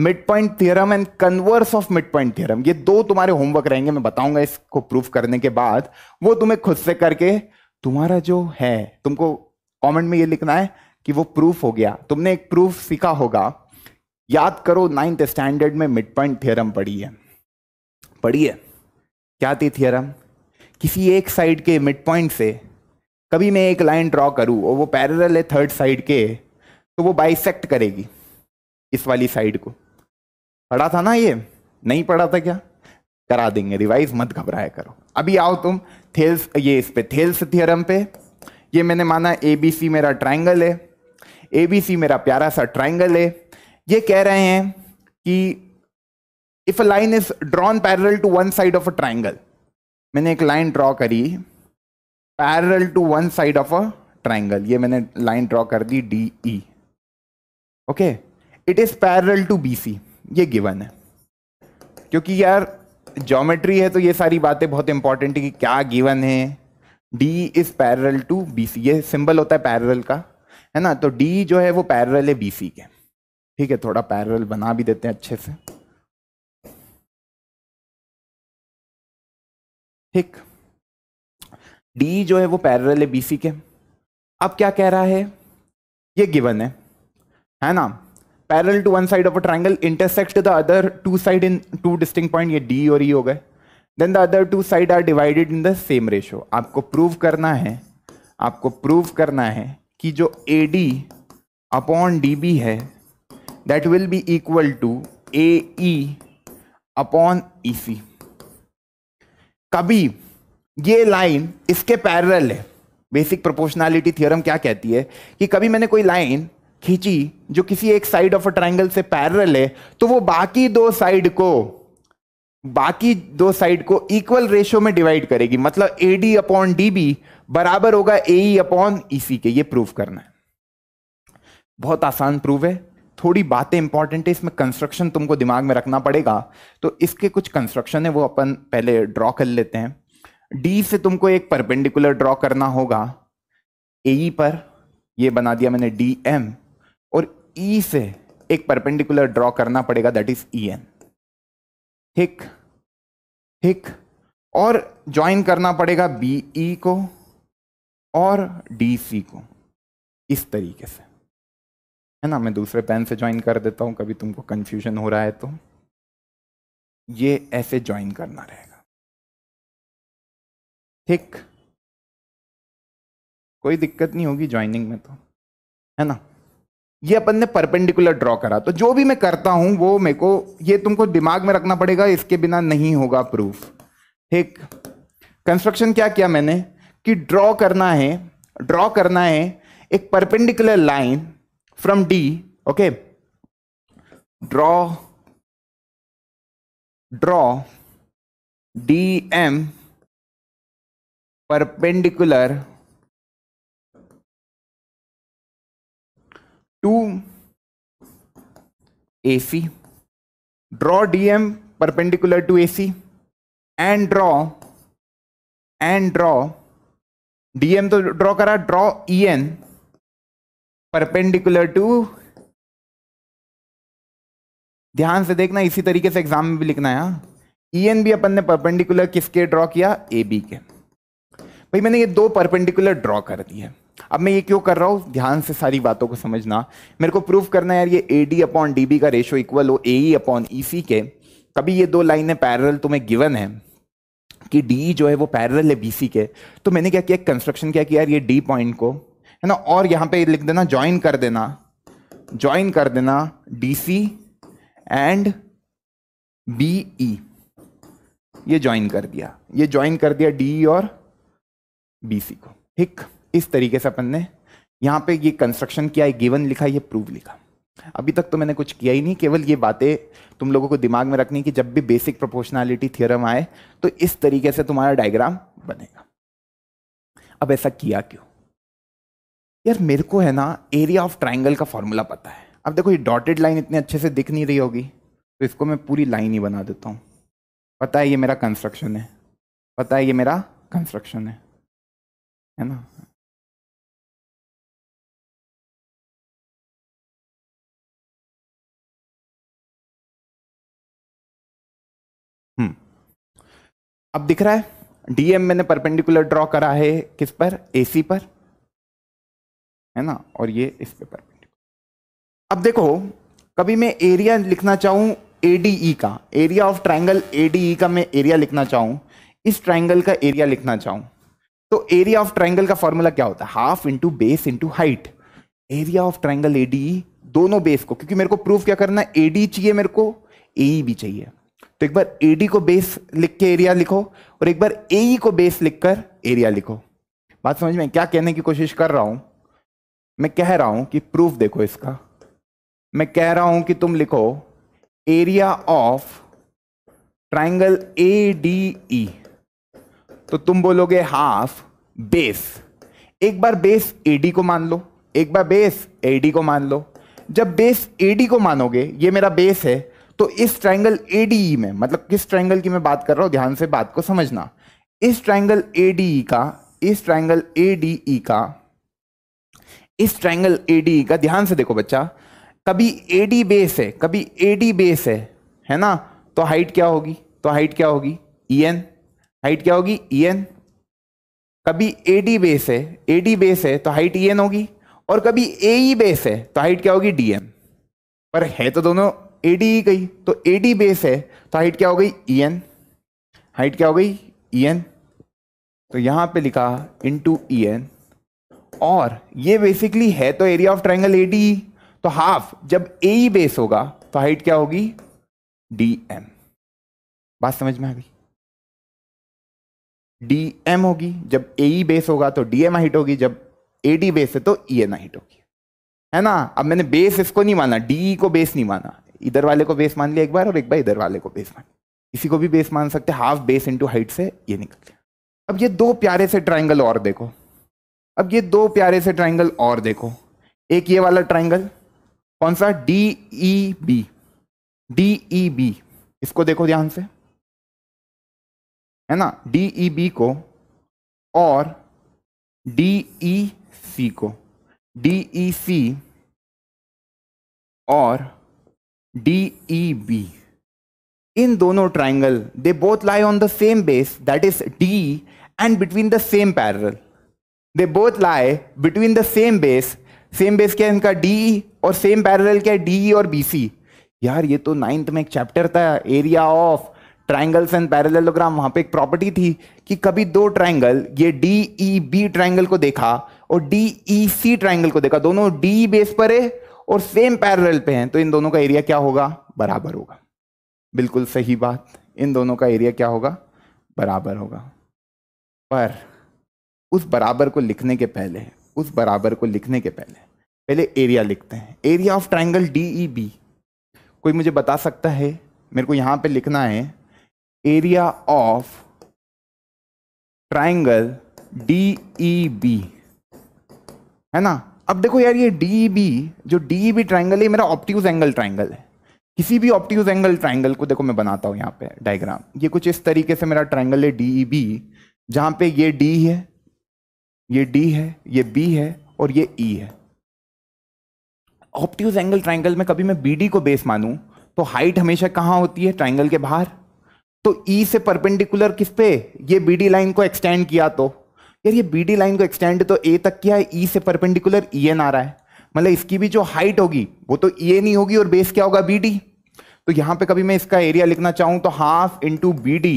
mid point theorem and converse of mid point theorem ये दो तुम्हारे होमवर्क रहेंगे मैं बताऊंगा इसको प्रूफ करने के बाद वो तुम्हें खुद से करके तुम्हारा जो है तुमको कमेंट में ये लिखना है कि वो प्रूफ हो गया तुमने एक प्रूफ सीखा होगा याद करो नाइन्थ स्टैंडर्ड में मिड पॉइंट थियरम पढ़ी है पढ़ी है क्या थी थियरम किसी एक साइड के मिड पॉइंट से कभी मैं एक लाइन ड्रॉ करूँ और वो पैरल है थर्ड साइड के तो वो बाइसेक्ट करेगी इस वाली साइड को पढ़ा था ना ये नहीं पढ़ा था क्या करा देंगे रिवाइज मत घबराया करो अभी आओ तुम थेल्स ये इस पे थेल्स थियरम पे ये मैंने माना ए बी सी मेरा ट्राइंगल है ए बी सी मेरा प्यारा सा ट्राइंगल है ये कह रहे हैं कि if a line is drawn parallel to one side of a triangle मैंने एक लाइन ड्रॉ करी parallel to one side of a triangle ये मैंने लाइन ड्रॉ कर दी D E okay it is parallel to B C ये given है क्योंकि यार ज्योमेट्री है तो ये सारी बातें बहुत इंपॉर्टेंट है कि क्या गिवन है D is parallel to B C ये सिंबल होता है पैरल का है ना तो डी जो है वो पैरल है बी सी के ठीक है थोड़ा पैरल बना भी देते हैं अच्छे से ठीक डी जो है वो पैरल है बी सी के अब क्या कह रहा है ये गिवन है है ना parallel to one side of a triangle intersect the other two side in two distinct point ये डी और ई e हो गए then the other two side are divided in the same ratio आपको prove करना है आपको prove करना है कि जो A D upon D B है that will be equal to A E upon E C कभी ये लाइन इसके पैरल है बेसिक प्रोपोर्शनैलिटी थ्योरम क्या कहती है कि कभी मैंने कोई लाइन खींची जो किसी एक साइड ऑफ अ ट्राइंगल से पैरल है तो वो बाकी दो साइड को बाकी दो साइड को इक्वल रेशियो में डिवाइड करेगी मतलब A D upon D B बराबर होगा ए अपॉन ई सी के ये प्रूव करना है बहुत आसान प्रूव है थोड़ी बातें इंपॉर्टेंट है इसमें कंस्ट्रक्शन तुमको दिमाग में रखना पड़ेगा तो इसके कुछ कंस्ट्रक्शन है वो अपन पहले ड्रॉ कर लेते हैं डी से तुमको एक परपेंडिकुलर ड्रॉ करना होगा ए e पर ये बना दिया मैंने डी एम ई e से एक परपेंडिकुलर ड्रॉ करना पड़ेगा दैट इज ई एन हिक हिक और ज्वाइन करना पड़ेगा बी ई e को और डी सी को इस तरीके से है ना मैं दूसरे पेन से ज्वाइन कर देता हूं कभी तुमको कंफ्यूजन हो रहा है तो ये ऐसे ज्वाइन करना रहेगा ठीक कोई दिक्कत नहीं होगी ज्वाइनिंग में तो है ना ये अपन ने परपेंडिकुलर ड्रॉ करा तो जो भी मैं करता हूं वो मेरे को ये तुमको दिमाग में रखना पड़ेगा इसके बिना नहीं होगा प्रूफ ठीक कंस्ट्रक्शन क्या किया मैंने कि ड्रॉ करना है ड्रॉ करना है एक perpendicular line from D okay draw draw D M perpendicular to D M perpendicular to A C and draw and draw D M तो ड्रॉ करा draw E N perpendicular to ध्यान से देखना इसी तरीके से एग्जाम में भी लिखना है ई हाँ। एन e भी अपन ने परपेंडिकुलर किसके ड्रॉ किया ए बी के भाई मैंने ये दो परपेंडिकुलर ड्रॉ कर दिए अब मैं ये क्यों कर रहा हूँ ध्यान से सारी बातों को समझना मेरे को प्रूफ करना है यार ये A D upon D B का रेशो इक्वल हो ए अपॉन ई सी के कभी ये दो लाइनें पैरल तुम्हें गिवन है कि डी जो है वो पैरल है बी सी के तो मैंने क्या किया कंस्ट्रक्शन क्या किया यार ये डी पॉइंट को है ना और यहाँ पे लिख देना ज्वाइन कर देना ज्वाइन कर देना D C and B E ये ज्वाइन कर दिया ये ज्वाइन कर दिया डी e और बी सी को ठीक इस तरीके से अपन ने यहाँ पे ये कंस्ट्रक्शन किया है गिवन लिखा ये प्रूव लिखा अभी तक तो मैंने कुछ किया ही नहीं केवल ये बातें तुम लोगों को दिमाग में रखनी कि जब भी बेसिक प्रोपोर्शनैलिटी थ्योरम आए तो इस तरीके से तुम्हारा डायग्राम बनेगा अब ऐसा किया क्यों यार मेरे को है ना एरिया ऑफ ट्राइंगल का फॉर्मूला पता है अब देखो ये डॉटेड लाइन इतने अच्छे से दिख नहीं रही होगी तो इसको मैं पूरी लाइन ही बना देता हूँ पता है ये मेरा कंस्ट्रक्शन है पता है ये मेरा कंस्ट्रक्शन है है ना अब दिख रहा है डीएम मैंने परपेंडिकुलर ड्रॉ करा है किस पर एसी पर है ना और ये इस पे परपेंडिकुलर अब देखो कभी मैं एरिया लिखना चाहूं एडीई e का एरिया ऑफ ट्राइंगल एडीई का मैं एरिया लिखना चाहूं इस ट्राइंगल का एरिया लिखना चाहूं तो एरिया ऑफ ट्राइंगल का फॉर्मूला क्या होता है half into base into height area of triangle ADE दोनों बेस को क्योंकि मेरे को प्रूफ क्या करना है एडी e चाहिए मेरे को ए e भी चाहिए तो एक बार एडी को बेस लिख के एरिया लिखो और एक बार एई e को बेस लिखकर एरिया लिखो बात समझ में क्या कहने की कोशिश कर रहा हूं मैं कह रहा हूं कि प्रूफ देखो इसका मैं कह रहा हूं कि तुम लिखो area of triangle A D E तो तुम बोलोगे हाफ बेस एक बार बेस एडी को मान लो एक बार बेस एडी को मान लो जब बेस एडी को मानोगे ये मेरा बेस है तो इस ट्राइंगल ए e में मतलब किस ट्राइंगल की मैं बात कर रहा हूँ ध्यान से बात को समझना इस ट्राइंगल ए e का इस ट्राइंगल ए e का इस ट्राइंगल ए का ध्यान से देखो बच्चा कभी ए बेस है कभी ए बेस है है ना तो हाइट क्या होगी तो हाइट क्या होगी ई एन हाइट क्या होगी ई एन कभी ए बेस है ए बेस है तो हाइट ई एन होगी और कभी ए बेस है तो हाइट क्या होगी डी एन पर है तो दोनों एडी डी गई तो एडी बेस है तो हाइट क्या हो गई ई एन हाइट क्या हो गई ई e एन तो यहां पे लिखा इंटू ई एन और ये बेसिकली है तो एरिया ऑफ ट्राइंगल एडी तो हाफ जब ए ई बेस होगा तो हाइट क्या होगी डी एम बात समझ में आ गई डी एम होगी जब ए ई बेस होगा तो डी एम हाइट होगी जब ए डी बेस है तो ई एन हाइट होगी है ना अब मैंने बेस इसको नहीं माना डी e को बेस नहीं माना इधर वाले को बेस मान लिया एक बार और एक बार इधर वाले को बेस मान किसी को भी बेस मान सकते हैं हाफ बेस इंटू हाइट से ये निकल गया अब ये दो प्यारे से ट्राइंगल और देखो अब ये दो प्यारे से ट्राइंगल और देखो एक ये वाला ट्राइंगल कौन सा D E B D E B इसको देखो ध्यान से है ना डी ई बी को और डी ई सी को डी ई सी और डी ई बी इन दोनों triangle they both lie on the same base that is D and between the same parallel they both lie between the same base same base क्या इनका D और same parallel क्या D और B C यार ये तो ninth में एक चैप्टर था area of triangles and parallelogram वहां पे एक प्रॉपर्टी थी कि कभी दो ट्राइंगल ये डी ई बी ट्राइंगल को देखा और डी ई सी ट्राइंगल को देखा दोनों डी बेस e पर है और सेम पैरेलल पे हैं तो इन दोनों का एरिया क्या होगा बराबर होगा बिल्कुल सही बात इन दोनों का एरिया क्या होगा बराबर होगा पर उस बराबर को लिखने के पहले उस बराबर को लिखने के पहले पहले एरिया लिखते हैं area of triangle D E B कोई मुझे बता सकता है मेरे को यहाँ पे लिखना है area of triangle D E B है ना अब देखो यार ये डी बी e जो डी बी ट्राइंगल है मेरा ऑप्टिव एंगल ट्राइंगल है किसी भी ऑप्टिव एंगल ट्राइंगल को देखो मैं बनाता हूँ यहाँ पे डायग्राम ये कुछ इस तरीके से मेरा ट्राइंगल है डी बी e जहाँ पे ये डी है ये डी है ये बी है और ये ई e है ऑप्टिव एंगल ट्राइंगल में कभी मैं बी डी को बेस मानूँ तो हाइट हमेशा कहाँ होती है ट्राइंगल के बाहर तो ई e से परपेंडिकुलर किस पे ये बी डी लाइन को एक्सटेंड किया तो यार ये बी डी लाइन को एक्सटेंड तो ए तक किया है ई e से परपेंडिकुलर ई एन आ रहा है मतलब इसकी भी जो हाइट होगी वो तो ई e एन ही होगी और बेस क्या होगा बी डी तो यहां पे कभी मैं इसका एरिया लिखना चाहूं तो half into B D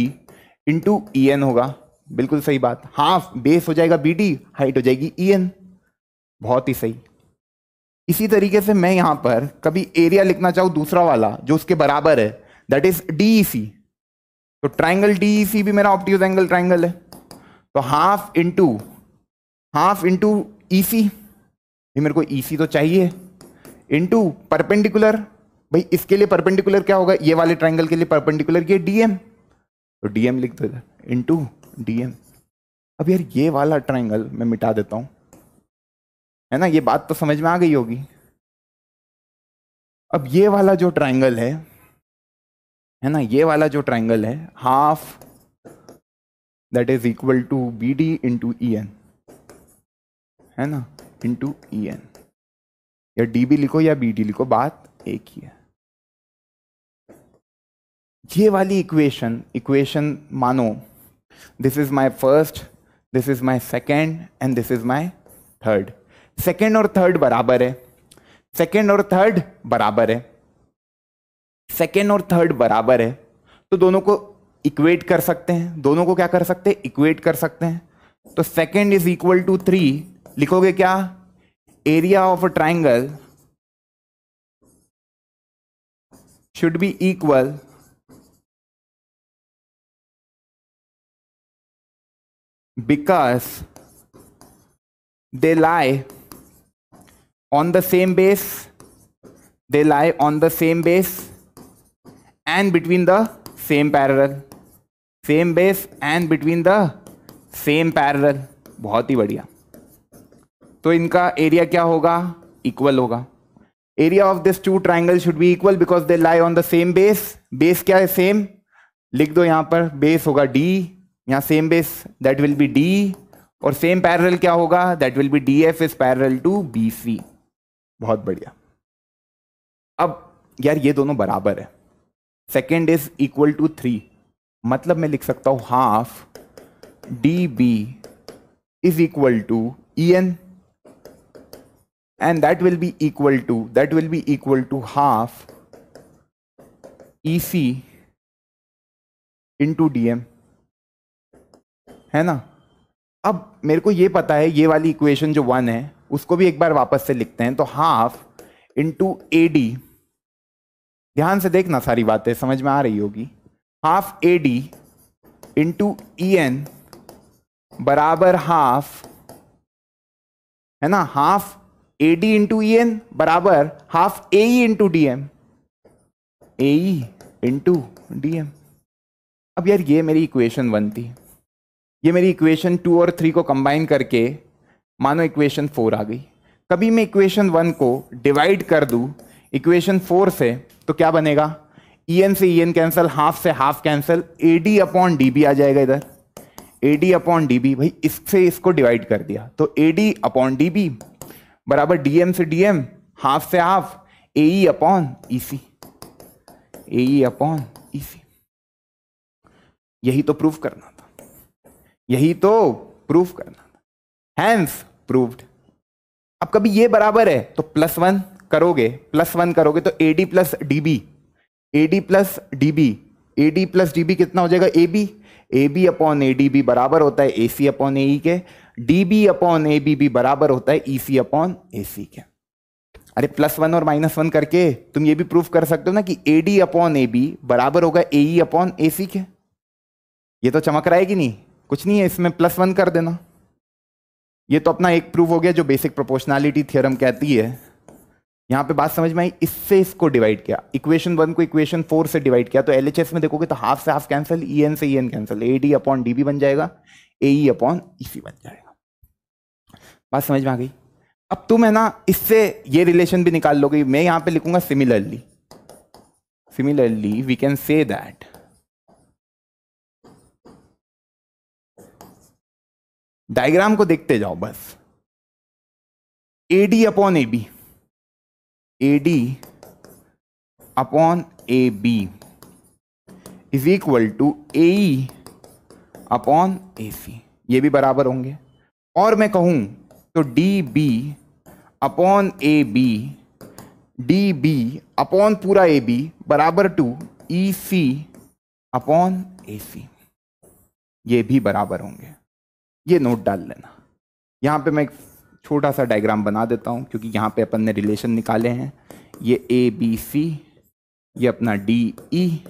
into E N होगा बिल्कुल सही बात हाफ बेस हो जाएगा बी डी हाइट हो जाएगी ई e एन बहुत ही सही इसी तरीके से मैं यहां पर कभी एरिया लिखना चाहूं दूसरा वाला जो उसके बराबर है that is D E C तो ट्राइंगल डी ई सी भी मेरा ऑप्टिक्स एंगल ट्राइंगल है तो half into half into E C ये मेरे को ई सी तो चाहिए इंटू परपेंडिकुलर भाई इसके लिए परपेंडिकुलर क्या होगा ये वाले ट्राइंगल के लिए परपेंडिकुलर ये डीएम तो डीएम लिख दो इधर इंटू डीएम अब यार ये वाला ट्राइंगल मैं मिटा देता हूँ है ना ये बात तो समझ में आ गई होगी अब ये वाला जो ट्राइंगल है है ना ये वाला जो ट्राइंगल है half that is equal to B D into E N है ना इंटू ई एन या डी बी लिखो या बी डी लिखो बात एक ही है ये वाली इक्वेशन इक्वेशन मानो this is my first this is my second and this is my third second और थर्ड बराबर है सेकेंड और थर्ड बराबर है सेकेंड और थर्ड बराबर है तो दोनों को इक्वेट कर सकते हैं दोनों को क्या कर सकते हैं इक्वेट कर सकते हैं तो second is equal to three लिखोगे क्या area of a triangle should be equal because they lie on the same base they lie on the same base and between the same parallel same base and between the same parallel बहुत ही बढ़िया तो इनका area क्या होगा equal होगा area of this two triangle should be equal because they lie on the same base base क्या है सेम लिख दो यहां पर बेस होगा डी यहां same base that will be D और सेम पैरल क्या होगा that will be D F is parallel to B C बहुत बढ़िया अब यार ये दोनों बराबर है second is equal to three मतलब मैं लिख सकता हूं half D B is equal to E N and that will be equal to that will be equal to half E C into D M है ना अब मेरे को ये पता है ये वाली इक्वेशन जो वन है उसको भी एक बार वापस से लिखते हैं तो हाफ इंटू ए डी ध्यान से देखना सारी बातें समझ में आ रही होगी half A D into E N बराबर हाफ है ना half A D into E N बराबर half A into D M A into D M अब यार ये मेरी इक्वेशन वन थी ये मेरी इक्वेशन टू और थ्री को कंबाइन करके मानो इक्वेशन फोर आ गई कभी मैं इक्वेशन वन को डिवाइड कर दूं इक्वेशन फोर से तो क्या बनेगा एन से ई एन कैंसल हाफ से half cancel A D upon D आ जाएगा इधर ए डी अपॉन डी भाई इससे इसको डिवाइड कर दिया तो A D upon D B बराबर डीएम से डीएम हाफ से half A upon EC A upon EC यही तो प्रूफ करना था यही तो प्रूफ करना था हैंस प्रूव्ड अब कभी ये बराबर है तो प्लस वन करोगे प्लस वन करोगे तो A D plus D A D plus D B A D plus D B कितना हो जाएगा A B A B upon A D B बराबर होता है A C upon A E के D B upon A B भी बराबर होता है ई सी अपॉन ए सी के अरे प्लस वन और माइनस वन करके तुम ये भी प्रूफ कर सकते हो ना कि A D upon A B बराबर होगा A E upon A C के ये तो चमक रहा है कि नहीं कुछ नहीं है इसमें प्लस वन कर देना ये तो अपना एक प्रूफ हो गया जो बेसिक प्रोपोर्शनैलिटी थ्योरम कहती है यहां पे बात समझ में आई इससे इसको डिवाइड किया इक्वेशन वन को इक्वेशन फोर से डिवाइड किया तो एल में देखोगे तो हाफ से हाफ कैंसिल ई से E cancel A D upon D B बन जाएगा ए ई अपॉन ई सी बन जाएगा बात समझ में आ गई अब तुम है ना इससे ये रिलेशन भी निकाल लोगे मैं यहां पे लिखूंगा similarly similarly we can say that diagram को देखते जाओ बस A D upon A B A D upon A B is equal to A upon A C ये भी बराबर होंगे और मैं कहूं तो D B upon A B D B upon पूरा ए बी बराबर to E C upon A C ये भी बराबर होंगे ये नोट डाल लेना यहां पे मैं एक छोटा सा डायग्राम बना देता हूँ क्योंकि यहाँ पे अपन ने रिलेशन निकाले हैं ये ए बी सी ये अपना डी ई e।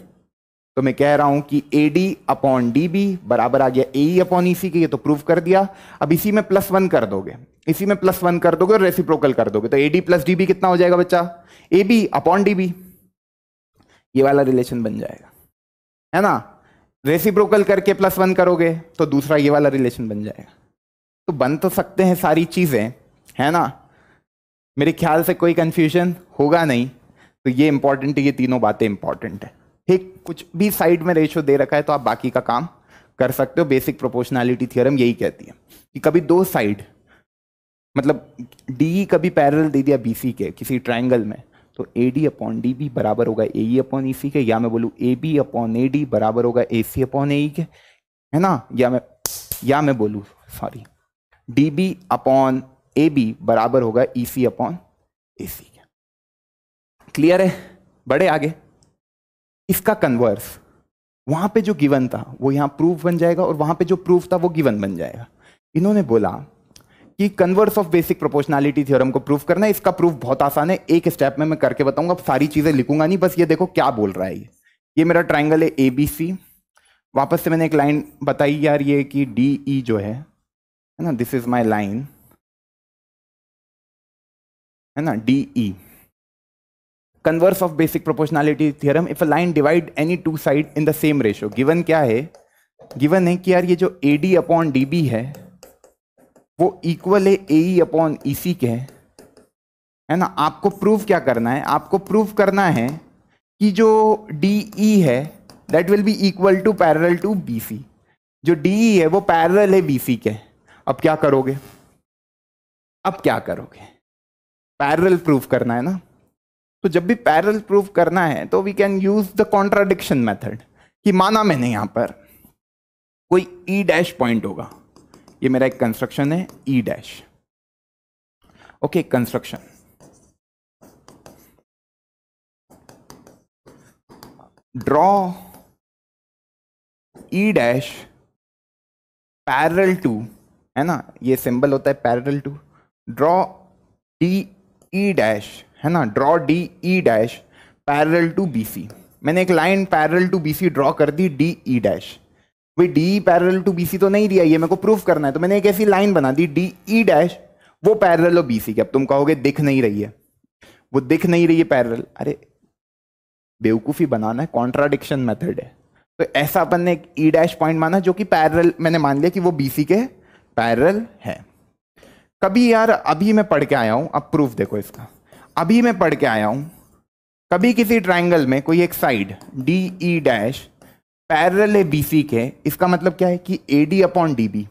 तो मैं कह रहा हूं कि A D upon D B बराबर आ गया ए ई अपॉन ई सी के ये तो प्रूव कर दिया अब इसी में प्लस वन कर दोगे इसी में प्लस वन कर दोगे और रेसिप्रोकल कर दोगे तो A D plus D B कितना हो जाएगा बच्चा A B upon D B ये वाला रिलेशन बन जाएगा है ना रेसिप्रोकल करके प्लस वन करोगे तो दूसरा ये वाला रिलेशन बन जाएगा तो बन तो सकते हैं सारी चीज़ें है ना मेरे ख्याल से कोई कंफ्यूजन होगा नहीं तो ये इंपॉर्टेंट है ये तीनों बातें इंपॉर्टेंट है ठीक कुछ भी साइड में रेशो दे रखा है तो आप बाकी का काम कर सकते हो बेसिक प्रोपोर्शनैलिटी थियरम यही कहती है कि कभी दो साइड मतलब डी कभी पैरल दे दिया बी के किसी ट्राइंगल में तो A D upon D B बराबर होगा A E upon E C के या मैं बोलूँ A B upon A D बराबर होगा ए सी अपॉन ए ई के है ना या मैं या मैं बोलूँ sorry D B upon A B बराबर होगा ई C upon A C clear है बड़े आगे इसका कन्वर्स वहां पे जो गिवन था वो यहाँ प्रूफ बन जाएगा और वहां पे जो प्रूफ था वो गिवन बन जाएगा इन्होंने बोला कि converse of basic proportionality theorem को प्रूफ करना है इसका प्रूफ बहुत आसान है एक स्टेप में मैं करके बताऊंगा सारी चीजें लिखूंगा नहीं बस ये देखो क्या बोल रहा है ये ये मेरा ट्राइंगल है ए बी सी वापस से मैंने एक लाइन बताई यार ये कि डी ई e जो है है ना दिस इज माई लाइन है ना D E converse of basic proportionality theorem if a line divide any two side in the same ratio given क्या है गिवन है कि यार ये जो A D upon D B है वो इक्वल है A E upon E C के है ना आपको प्रूव क्या करना है आपको प्रूव करना है कि जो डी ई e है that will be equal to parallel to B C जो डी ई e है वो पैरल है बी सी के अब क्या करोगे अब क्या करोगे पैरल प्रूफ करना है ना तो जब भी पैरल प्रूफ करना है तो we can use the contradiction method कि माना मैंने यहां पर कोई ई डैश पॉइंट होगा ये मेरा एक कंस्ट्रक्शन है E dash okay construction draw E dash parallel to है ना ये सिंबल होता है parallel to draw D E dash है ना draw D E dash parallel to B C मैंने एक line parallel to B C draw कर दी डी ई डैश भाई D parallel to B C तो नहीं दिया ये मेरे को प्रूफ करना है तो मैंने एक ऐसी लाइन बना दी डी ई डैश वो पैरल हो बी सी की अब तुम कहोगे दिख नहीं रही है वो दिख नहीं रही है पैरल अरे बेवकूफ़ी बनाना है कॉन्ट्राडिक्शन मेथड है तो ऐसा अपन ने एक ई डैश पॉइंट माना जो कि पैरल मैंने मान लिया कि वो बी सी के है पैरल है कभी यार अभी मैं पढ़ के आया हूं अब प्रूफ देखो इसका अभी मैं पढ़ के आया हूं कभी किसी ट्राइंगल में कोई एक side D E dash parallel है बी सी के इसका मतलब क्या है कि A D upon D B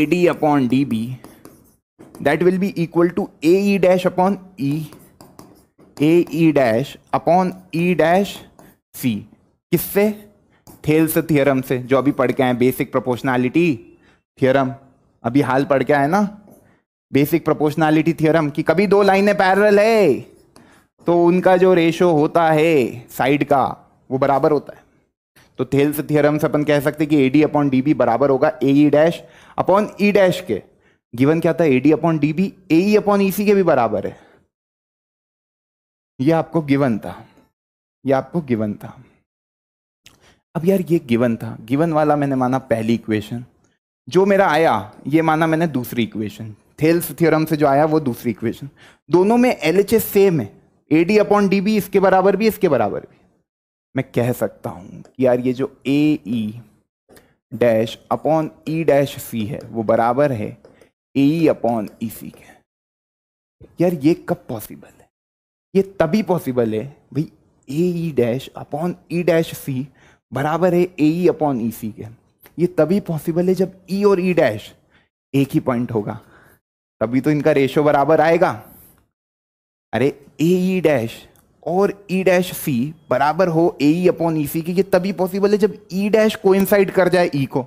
A D upon D B that will be equal to A E dash upon E A E dash upon E dash C किससे Thales theorem से जो अभी पढ़ के आए बेसिक प्रोपोर्शनैलिटी थियरम अभी हाल पढ़ के आए ना बेसिक प्रोपोर्शनैलिटी थियरम कि कभी दो लाइनें पैरल है तो उनका जो रेशो होता है साइड का वो बराबर होता है तो थेल्स थियरम से अपन कह सकते हैं कि A D upon D B बराबर होगा A E dash upon E dash के गिवन क्या था AD upon D B A E upon E C के भी बराबर है ये आपको गिवन था ये आपको गिवन था अब यार ये गिवन था गिवन वाला मैंने माना पहली इक्वेशन जो मेरा आया ये माना मैंने दूसरी इक्वेशन थेल्स थ्योरम से जो आया वो दूसरी इक्वेशन दोनों में एल एच एस सेम है A D upon D B इसके बराबर भी इसके बराबर भी मैं कह सकता हूं कि यार ये जो A E dash upon E dash C है वो बराबर है A E upon E C के यार ये कब पॉसिबल है ये तभी पॉसिबल है भाई A E dash upon E dash C बराबर है A E upon E C के ये तभी पॉसिबल है जब ई e और ई e डैश एक ही पॉइंट होगा तभी तो इनका रेशो बराबर आएगा अरे ए ई डैश और ई डैश सी बराबर हो ए ई अपॉन ई सी की ये तभी पॉसिबल है जब ई डैश कोइंसाइड कर जाए ई e को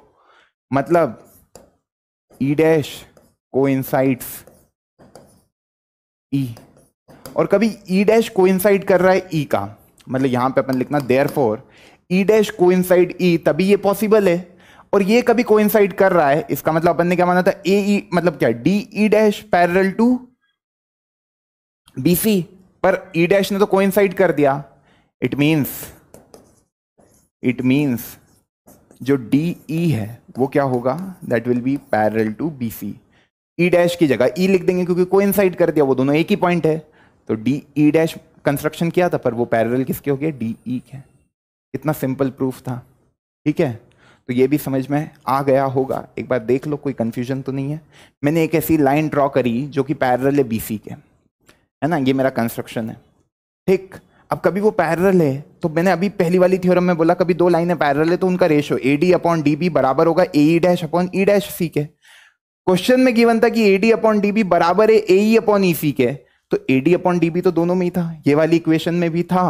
मतलब ई डैश इनसाइड ई और कभी ई डैश कोइंसाइड कर रहा है ई e का मतलब यहां पे अपन लिखना therefore E dash coincide E तभी ये पॉसिबल है और ये कभी कोइंसाइड कर रहा है इसका मतलब अपन ने क्या माना था ए ई e, मतलब क्या D E dash parallel to B पर ई e डैश ने तो कोइंसाइड कर दिया इट मीन्स इट मीन्स जो डी ई e है वो क्या होगा that will be parallel to B C E dash की जगह ई e लिख देंगे क्योंकि कोइंसाइड कर दिया वो दोनों एक ही पॉइंट है तो डी ई डैश कंस्ट्रक्शन किया था पर वो पैरल किसके हो गया डी ई e के इतना सिंपल प्रूफ था ठीक है तो ये भी समझ में आ गया होगा एक बार देख लो कोई कन्फ्यूजन तो नहीं है मैंने एक ऐसी लाइन ड्रॉ करी जो कि पैरल है बी के है ना ये मेरा कंस्ट्रक्शन है ठीक अब कभी वो पैरल है तो मैंने अभी पहली वाली थ्योरम में बोला कभी दो लाइनें पैरल है तो उनका ratio A D upon D B बराबर होगा A E dash upon E dash C के क्वेश्चन में गिवन था कि A D upon D B बराबर है A E upon E C के तो A D upon D B तो दोनों में ही था ये वाली इक्वेशन में भी था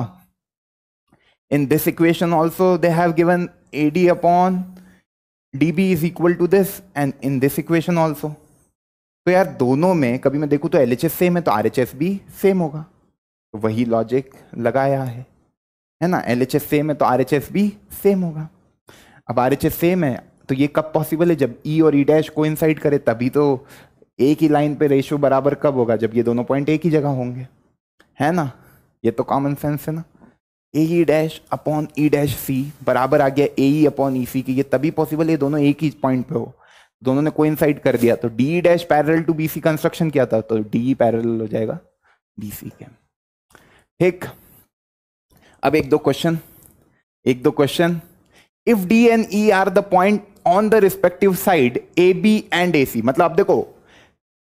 in this equation also they have given AD upon DB is equal to this and in this equation also. तो यार दोनों में कभी मैं देखूँ तो एल एच एस सेम है तो आर एच एस भी सेम होगा तो वही लॉजिक लगाया है है ना एल एच एस सेम है तो आर एच एस भी सेम होगा अब आर एच एस सेम है तो ये कब पॉसिबल है जब ई e और ई डैश को करे तभी तो एक ही लाइन पे रेशियो बराबर कब होगा जब ये दोनों पॉइंट एक ही जगह होंगे है ना ये तो कॉमन सेंस है ना A E dash upon E dash C बराबर आ गया ए ई अपॉन ई सी की ये तभी पॉसिबल है दोनों एक ही पॉइंट पे हो दोनों ने कोइंसाइड कर दिया तो D dash parallel to B C construction किया था तो डी पैरल e हो जाएगा बी सी के ठीक अब एक दो क्वेश्चन एक दो question if D and E are the point on the respective side A B and A C मतलब आप देखो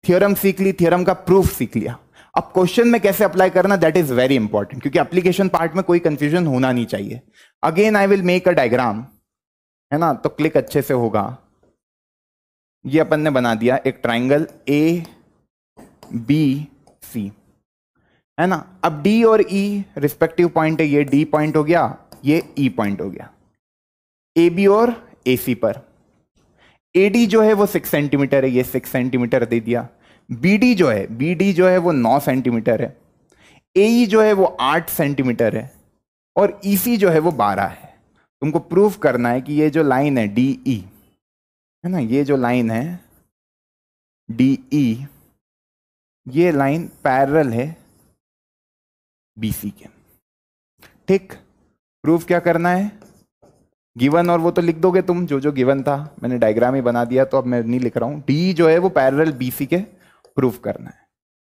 थियोरम सीख ली थियोरम का प्रूफ सीख लिया अब क्वेश्चन में कैसे अप्लाई करना दैट इज वेरी इंपॉर्टेंट क्योंकि एप्लीकेशन पार्ट में कोई कंफ्यूजन होना नहीं चाहिए again I will make a diagram है ना तो क्लिक अच्छे से होगा ये अपन ने बना दिया एक ट्राइंगल ए बी सी है ना अब डी और ई रिस्पेक्टिव पॉइंट है ये डी पॉइंट हो गया ये ई e पॉइंट हो गया ए बी और ए सी पर ए डी जो है वो सिक्स सेंटीमीटर है ये सिक्स सेंटीमीटर दे दिया बी जो है बी जो है वो नौ सेंटीमीटर है ए जो है वो आठ सेंटीमीटर है और ई जो है वो बारह है तुमको प्रूफ करना है कि ये जो लाइन है डी ई है ना ये जो लाइन है डी ई ये लाइन पैरल है बी सी के ठीक प्रूफ क्या करना है गिवन और वो तो लिख दोगे तुम जो जो गिवन था मैंने डायग्राम ही बना दिया तो अब मैं नहीं लिख रहा हूं डी जो है वो पैरल बी सी के प्रूफ करना है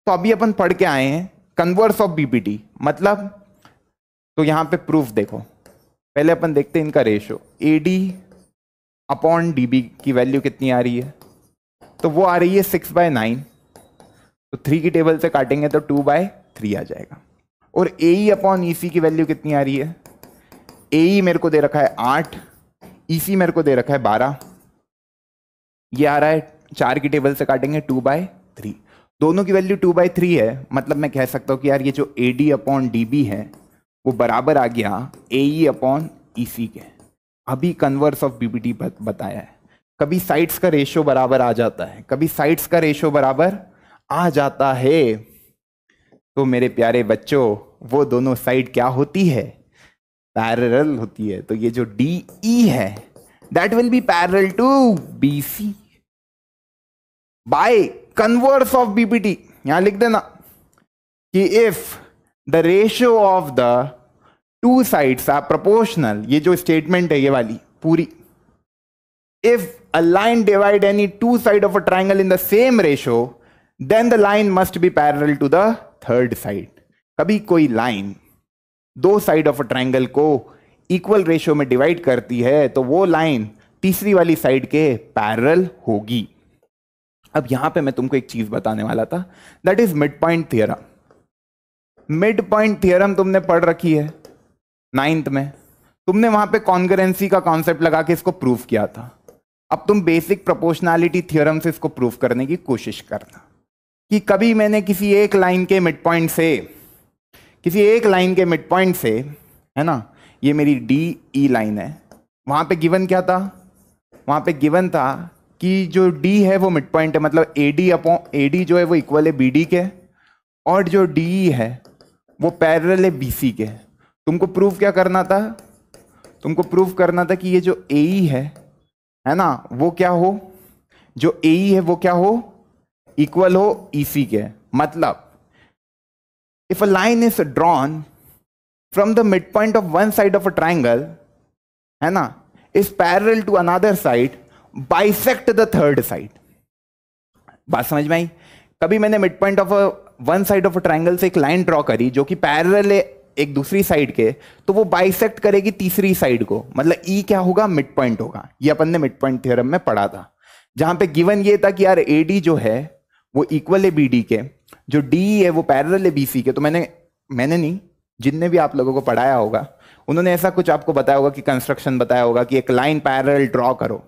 तो अभी अपन पढ़ के आए हैं कन्वर्स ऑफ बीपीटी मतलब तो यहां पे प्रूफ देखो पहले अपन देखते हैं इनका रेशो एडी अपॉन डीबी की वैल्यू कितनी आ रही है तो वो आ रही है सिक्स बाय नाइन तो थ्री की टेबल से काटेंगे तो टू बाय थ्री आ जाएगा और ए ई अपॉन ई सी की वैल्यू कितनी आ रही है ए ई e मेरे को दे रखा है आठ ई e सी मेरे को दे रखा है बारह ये आ रहा है चार की टेबल से काटेंगे टू बाय थ्री दोनों की वैल्यू टू बाई थ्री है मतलब मैं कह सकता हूँ कि यार ये जो A D upon D B है वो बराबर आ गया ए ई अपॉन ई सी के अभी converse of B B T बताया है कभी साइड्स का रेशो बराबर आ जाता है कभी साइड्स का रेशो बराबर आ जाता है तो मेरे प्यारे बच्चों वो दोनों साइड क्या होती है पैरल होती है तो ये जो डी ई e है that will be parallel to B C by converse of BPT यहां लिख देना कि if the ratio of the two sides are proportional ये जो स्टेटमेंट है ये वाली पूरी if a line divide any two side of a triangle in the same ratio then the line must be parallel to the third side कभी कोई line दो side of a triangle को इक्वल रेशियो में divide करती है तो वो line तीसरी वाली साइड के पैरल होगी अब यहां पे मैं तुमको एक चीज बताने वाला था that is mid point theorem mid point theorem तुमने पढ़ रखी है नाइन्थ में तुमने वहां पे कॉन्गरेंसी का कॉन्सेप्ट लगा के इसको प्रूफ किया था अब तुम बेसिक प्रोपोर्शनैलिटी थियोरम से इसको प्रूफ करने की कोशिश करना कि कभी मैंने किसी एक लाइन के मिड पॉइंट से किसी एक लाइन के मिड पॉइंट से है ना ये मेरी डी ई लाइन है वहां पे गिवन क्या था वहां पे गिवन था कि जो D है वो मिड पॉइंट है मतलब A D upon A D जो है वो इक्वल है बी डी के और जो डी e है वो पैरल है बी सी के तुमको प्रूव क्या करना था तुमको प्रूव करना था कि ये जो ए e है है ना वो क्या हो जो ए e है वो क्या हो इक्वल हो ई सी के मतलब if a line is drawn from the mid point of one side of a triangle है ना is parallel to another side bisect the third side बात समझ में आई कभी मैंने mid point of one side of a triangle से एक लाइन ड्रॉ करी जो कि पैरल है एक दूसरी साइड के तो वो बाइसेक्ट करेगी तीसरी साइड को मतलब ई e क्या होगा मिड पॉइंट होगा ये अपन ने मिड पॉइंट थियरम में पढ़ा था जहां पे गिवन ये था कि यार ए डी जो है वो इक्वल है बी डी के जो डी है वो पैरल है बी सी के तो मैंने मैंने नहीं जिनने भी आप लोगों को पढ़ाया होगा उन्होंने ऐसा कुछ आपको बताया होगा कि कंस्ट्रक्शन बताया होगा कि एक लाइन पैरल ड्रॉ करो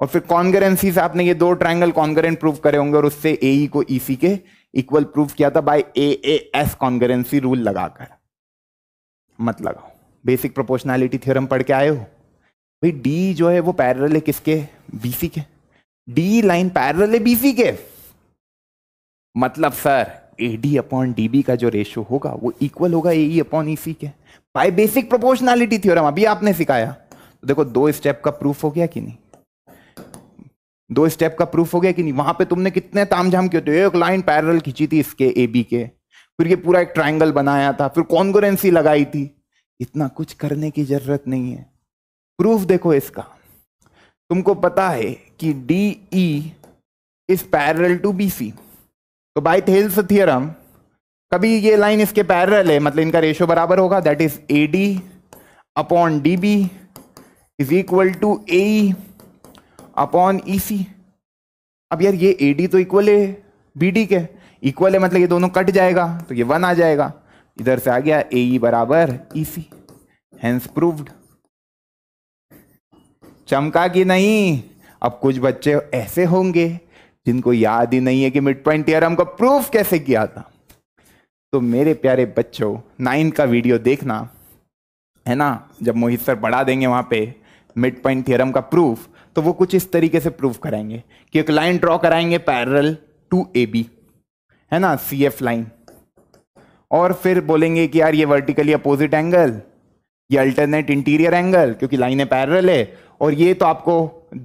और फिर कॉन्गरेंसी से आपने ये दो ट्राइंगल कॉन्गरेंट प्रूव करे होंगे और उससे ए e को ई e के इक्वल प्रूव किया था by A A S congruency rule लगाकर मत लगाओ बेसिक प्रोपोर्शनैलिटी थ्योरम पढ़ के आए हो भाई डी जो है वो पैरल है किसके बीसी के डी लाइन पैरल है बीसी के मतलब sir A D upon D B का जो रेशियो होगा वो इक्वल होगा A E upon E C के बाय बेसिक प्रोपोर्शनैलिटी थ्योरम अभी आपने सिखाया तो देखो दो स्टेप का प्रूफ हो गया कि नहीं दो स्टेप का प्रूफ हो गया कि नहीं वहां पे तुमने कितने तामझाम किए थे एक लाइन पैरल खींची थी इसके ए बी के फिर ये पूरा एक ट्राइंगल बनाया था फिर कॉन्गोरेंसी लगाई थी इतना कुछ करने की जरूरत नहीं है प्रूफ देखो इसका तुमको पता है कि D E is parallel to B C तो बाई थेल्स थियरम कभी ये लाइन इसके पैरल है मतलब इनका रेशो बराबर होगा that is A D upon D B is equal to A upon E e C अब यार ये ए डी तो इक्वल है बी डी के इक्वल है मतलब ये दोनों कट जाएगा तो ये वन आ जाएगा इधर से आ गया ए e बराबर ई सी हैंस प्रूव्ड चमका कि नहीं अब कुछ बच्चे ऐसे होंगे जिनको याद ही नहीं है कि मिड पॉइंट थियरम का प्रूफ कैसे किया था तो मेरे प्यारे बच्चों नाइन्थ का वीडियो देखना है ना जब मोहित सर पढ़ा देंगे वहां पे मिड पॉइंट थियरम का प्रूफ तो वो कुछ इस तरीके से प्रूव कराएंगे कि एक लाइन ड्रॉ कराएंगे पैरल टू ए बी है ना सी एफ लाइन और फिर बोलेंगे कि यार ये वर्टिकली अपोजिट एंगल ये अल्टरनेट इंटीरियर एंगल क्योंकि लाइने पैरल है और ये तो आपको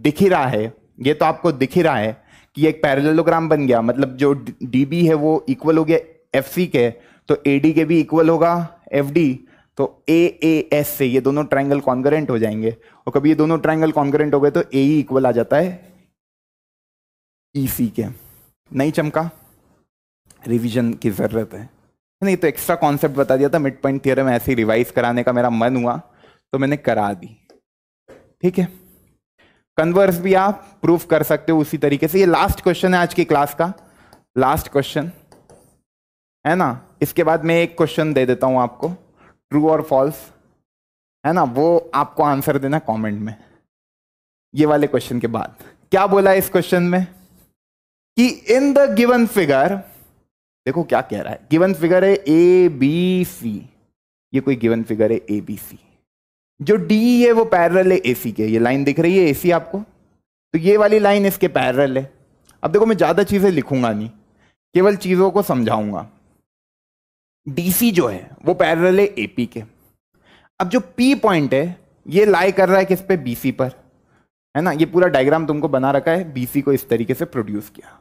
दिख ही रहा है ये तो आपको दिख ही रहा है कि एक पैरेललोग्राम बन गया मतलब जो डी बी है वो इक्वल हो गया एफ सी के तो ए डी के भी इक्वल होगा एफ डी तो ए ए एस से ये दोनों ट्राइंगल कॉन्ग्रेंट हो जाएंगे और कभी ये दोनों ट्राइंगल कॉन्ग्रेंट हो गए तो ए इक्वल आ जाता है ई e सी के नहीं चमका रिवीजन की ज़रूरत है नहीं तो एक्स्ट्रा कॉन्सेप्ट बता दिया था मिड पॉइंट थियरम ऐसे ही रिवाइज कराने का मेरा मन हुआ तो मैंने करा दी ठीक है कन्वर्स भी आप प्रूफ कर सकते हो उसी तरीके से ये लास्ट क्वेश्चन है आज की क्लास का लास्ट क्वेश्चन है ना इसके बाद मैं एक क्वेश्चन दे देता हूं आपको ट्रू और फॉल्स है ना वो आपको आंसर देना कमेंट में ये वाले क्वेश्चन के बाद क्या बोला इस क्वेश्चन में कि इन द गिवन फिगर देखो क्या कह रहा है गिवन फिगर है ए बी सी ये कोई गिवन फिगर है ए बी सी जो डी है वो पैरल है ए सी के ये लाइन दिख रही है ए सी आपको तो ये वाली लाइन इसके पैरल है अब देखो मैं ज़्यादा चीज़ें लिखूंगा नहीं केवल चीज़ों को समझाऊंगा डीसी जो है वो पैरल है एपी के अब जो पी पॉइंट है ये लाई कर रहा है किस पे बीसी पर है ना ये पूरा डायग्राम तुमको बना रखा है बीसी को इस तरीके से प्रोड्यूस किया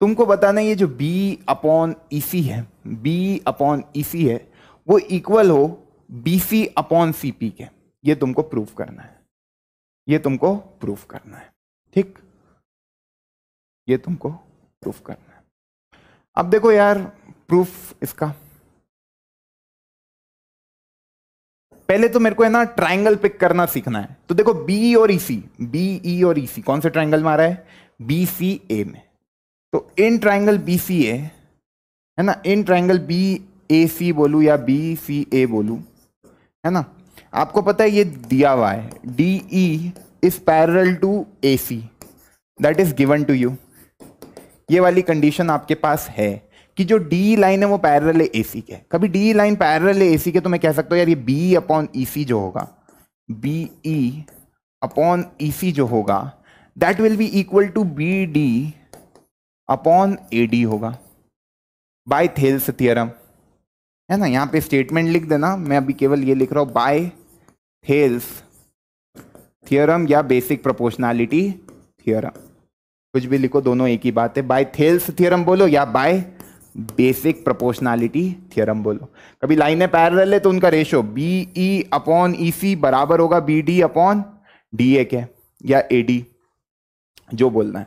तुमको बताना ये जो बी अपॉन ईसी है बी अपॉन ईसी है वो इक्वल हो बीसी अपॉन सीपी के ये तुमको प्रूफ करना है ये तुमको प्रूफ करना है ठीक ये तुमको प्रूफ करना है अब देखो यार प्रूफ इसका पहले तो मेरे को है ना ट्राइंगल पिक करना सीखना है तो देखो बी और ई सी बी ई और ई e सी कौन से ट्राइंगल में आ रहा है बी सी ए में तो इन ट्राइंगल बी सी ए है ना इन ट्राइंगल बी ए सी बोलू या बी सी ए बोलू है ना आपको पता है ये दिया हुआ है D E is parallel to A C that is given to you ये वाली कंडीशन आपके पास है कि जो डी लाइन है वो पैरल ए सी के कभी D line parallel A C के तो मैं कह सकता हूँ यार ये बी अपॉन ई सी जो होगा B E upon E C जो होगा that will be equal to B D upon A D होगा बाय थेल्स थियरम है ना यहाँ पे स्टेटमेंट लिख देना मैं अभी केवल ये लिख रहा हूँ बाय थेल्स थियरम या बेसिक प्रोपोर्शनैलिटी थियरम कुछ भी लिखो दोनों एक ही बात है बाय थेल्स थियरम बोलो या बाय बेसिक प्रोपोर्शनैलिटी थ्योरम बोलो कभी लाइनें पैरेलल है तो उनका ratio B E upon E C बराबर होगा B D upon D A के या ए डी जो बोलना है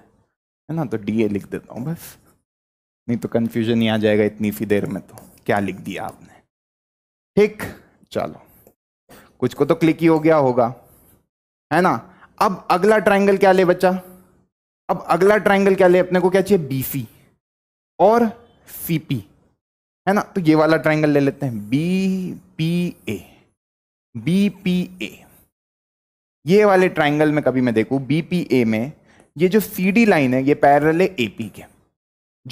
है ना तो डी ए लिख देता हूँ बस नहीं तो कंफ्यूजन ही आ जाएगा इतनी सी देर में तो क्या लिख दिया आपने ठीक चलो कुछ को तो क्लिक ही हो गया होगा है ना अब अगला ट्राइंगल क्या ले बच्चा अब अगला ट्राइंगल क्या ले अपने को क्या चाहिए बीसी और सी पी है ना तो ये वाला ट्राइंगल ले लेते हैं B P A B P A ये वाले ट्राइंगल में कभी मैं देखूं बी पी ए में ये जो सी डी लाइन है ये पैरल है ए पी के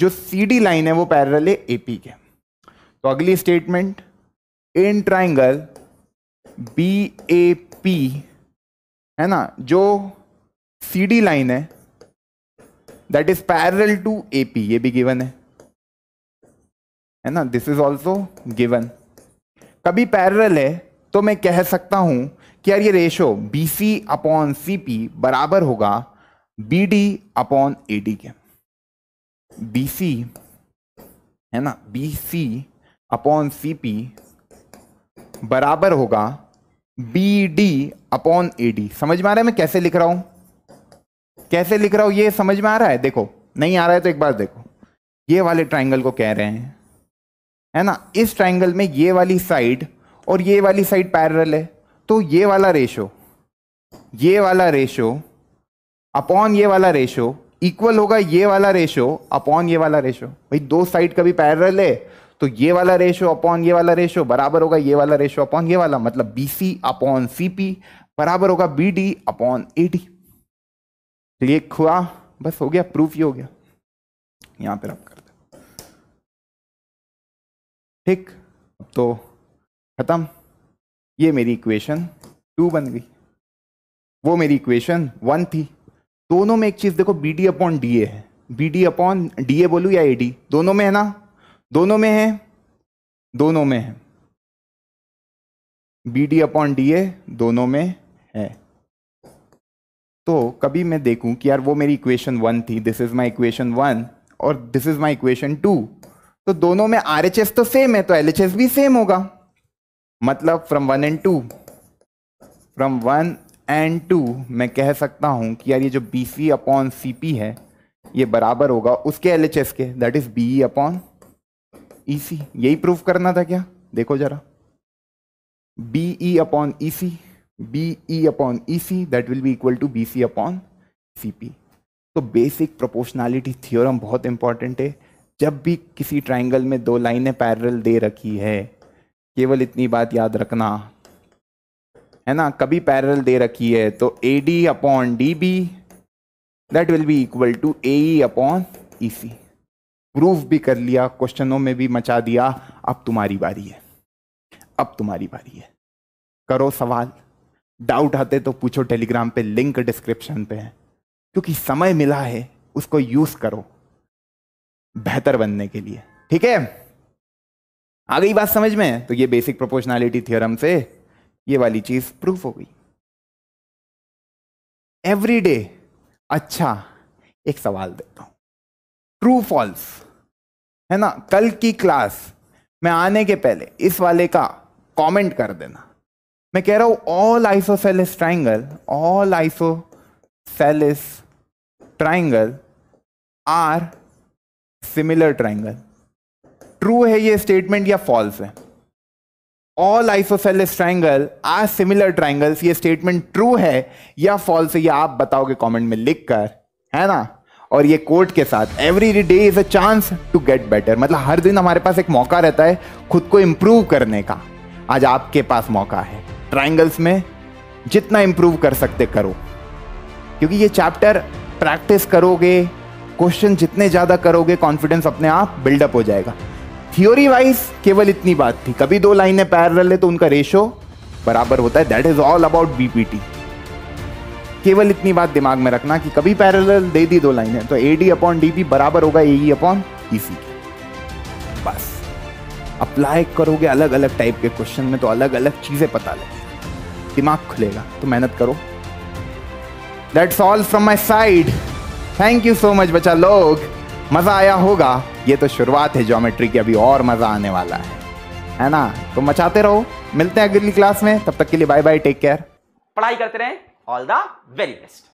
जो सी डी लाइन है वो पैरल है ए पी के तो अगली statement in triangle B A P है ना जो सी डी लाइन है that is parallel to A P ये भी गिवन है है ना दिस इज ऑल्सो गिवन कभी पैरल है तो मैं कह सकता हूं कि यार ये ratio B C upon C P बराबर होगा B D upon A D के बी सी है ना B C upon C P बराबर होगा B D upon A D समझ में आ रहा है मैं कैसे लिख रहा हूं कैसे लिख रहा हूं ये समझ में आ रहा है देखो नहीं आ रहा है तो एक बार देखो ये वाले ट्राइंगल को कह रहे हैं है ना इस ट्राइंगल में ये वाली साइड और ये वाली साइड पैरल है तो ये वाला रेशो ये वाला रेशो अपॉन ये वाला रेशो इक्वल होगा ये वाला रेशो अपॉन ये वाला रेशो भाई दो साइड का भी पैरल है तो ये वाला रेशो अपॉन ये वाला रेशो बराबर होगा ये वाला रेशो अपॉन ये वाला मतलब B C upon C P बराबर होगा B D upon A D click हुआ बस हो गया प्रूफ ही हो गया यहां पर आपका ठीक अब तो ख़त्म ये मेरी इक्वेशन टू बन गई वो मेरी इक्वेशन वन थी दोनों में एक चीज़ देखो B D upon D A है B D upon D A बोलूँ या ए डी दोनों में है ना दोनों में है दोनों में है B D upon D A दोनों में है तो कभी मैं देखूं कि यार वो मेरी इक्वेशन वन थी this is my equation one और this is my equation two तो दोनों में आर तो सेम है तो एल भी सेम होगा मतलब from one and two from one and two मैं कह सकता हूं कि यार ये जो B C upon C P है ये बराबर होगा उसके एल एच एस के that is B upon E C यही प्रूफ करना था क्या देखो जरा B E upon E C B E upon E C that will be equal to B C upon C P तो बेसिक प्रोपोर्शनैलिटी थ्योरम बहुत important है जब भी किसी ट्राइंगल में दो लाइनें पैरल दे रखी है केवल इतनी बात याद रखना है ना कभी पैरल दे रखी है तो A D upon D B that will be equal to A upon E C prove भी कर लिया क्वेश्चनों में भी मचा दिया अब तुम्हारी बारी है अब तुम्हारी बारी है करो सवाल डाउट आते तो पूछो टेलीग्राम पे लिंक डिस्क्रिप्शन पे है क्योंकि समय मिला है उसको यूज करो बेहतर बनने के लिए ठीक है आ गई बात समझ में तो ये बेसिक प्रोपोर्शनैलिटी थ्योरम से ये वाली चीज प्रूफ हो गई एवरी डे अच्छा एक सवाल देता हूं ट्रू फॉल्स है ना कल की क्लास में आने के पहले इस वाले का कमेंट कर देना मैं कह रहा हूं all isosceles triangle all isosceles triangle are similar triangle true है ये स्टेटमेंट या फॉल्स है all isosceles triangle are similar triangles ये स्टेटमेंट ट्रू है या फॉल्स है ये आप बताओगे कमेंट में लिखकर है ना और ये कोर्ट के साथ every day is a chance to get better मतलब हर दिन हमारे पास एक मौका रहता है खुद को इम्प्रूव करने का आज आपके पास मौका है ट्राइंगल्स में जितना इम्प्रूव कर सकते करो क्योंकि ये चैप्टर प्रैक्टिस करोगे क्वेश्चन जितने ज़्यादा करोगे कॉन्फिडेंस अपने आप बिल्डअप हो जाएगा थियोरी वाइज केवल इतनी बात थी कभी दो लाइनें पैरल है तो उनका रेशो बराबर होता है that is all about BPT केवल इतनी बात दिमाग में रखना कि कभी पैरल दे दी दो लाइनें तो A D upon D P बराबर होगा ए अपॉन ई सी बस अप्लाई करोगे अलग अलग टाइप के क्वेश्चन में तो अलग अलग चीज़ें पता लगे दिमाग खुलेगा तो मेहनत करो that's all from my side thank you so much बच्चा लोग मज़ा आया होगा ये तो शुरुआत है ज्योमेट्री की अभी और मज़ा आने वाला है है ना तो मचाते रहो मिलते हैं अगली क्लास में तब तक के लिए बाय बाय टेक केयर पढ़ाई करते रहे ऑल द वेरी बेस्ट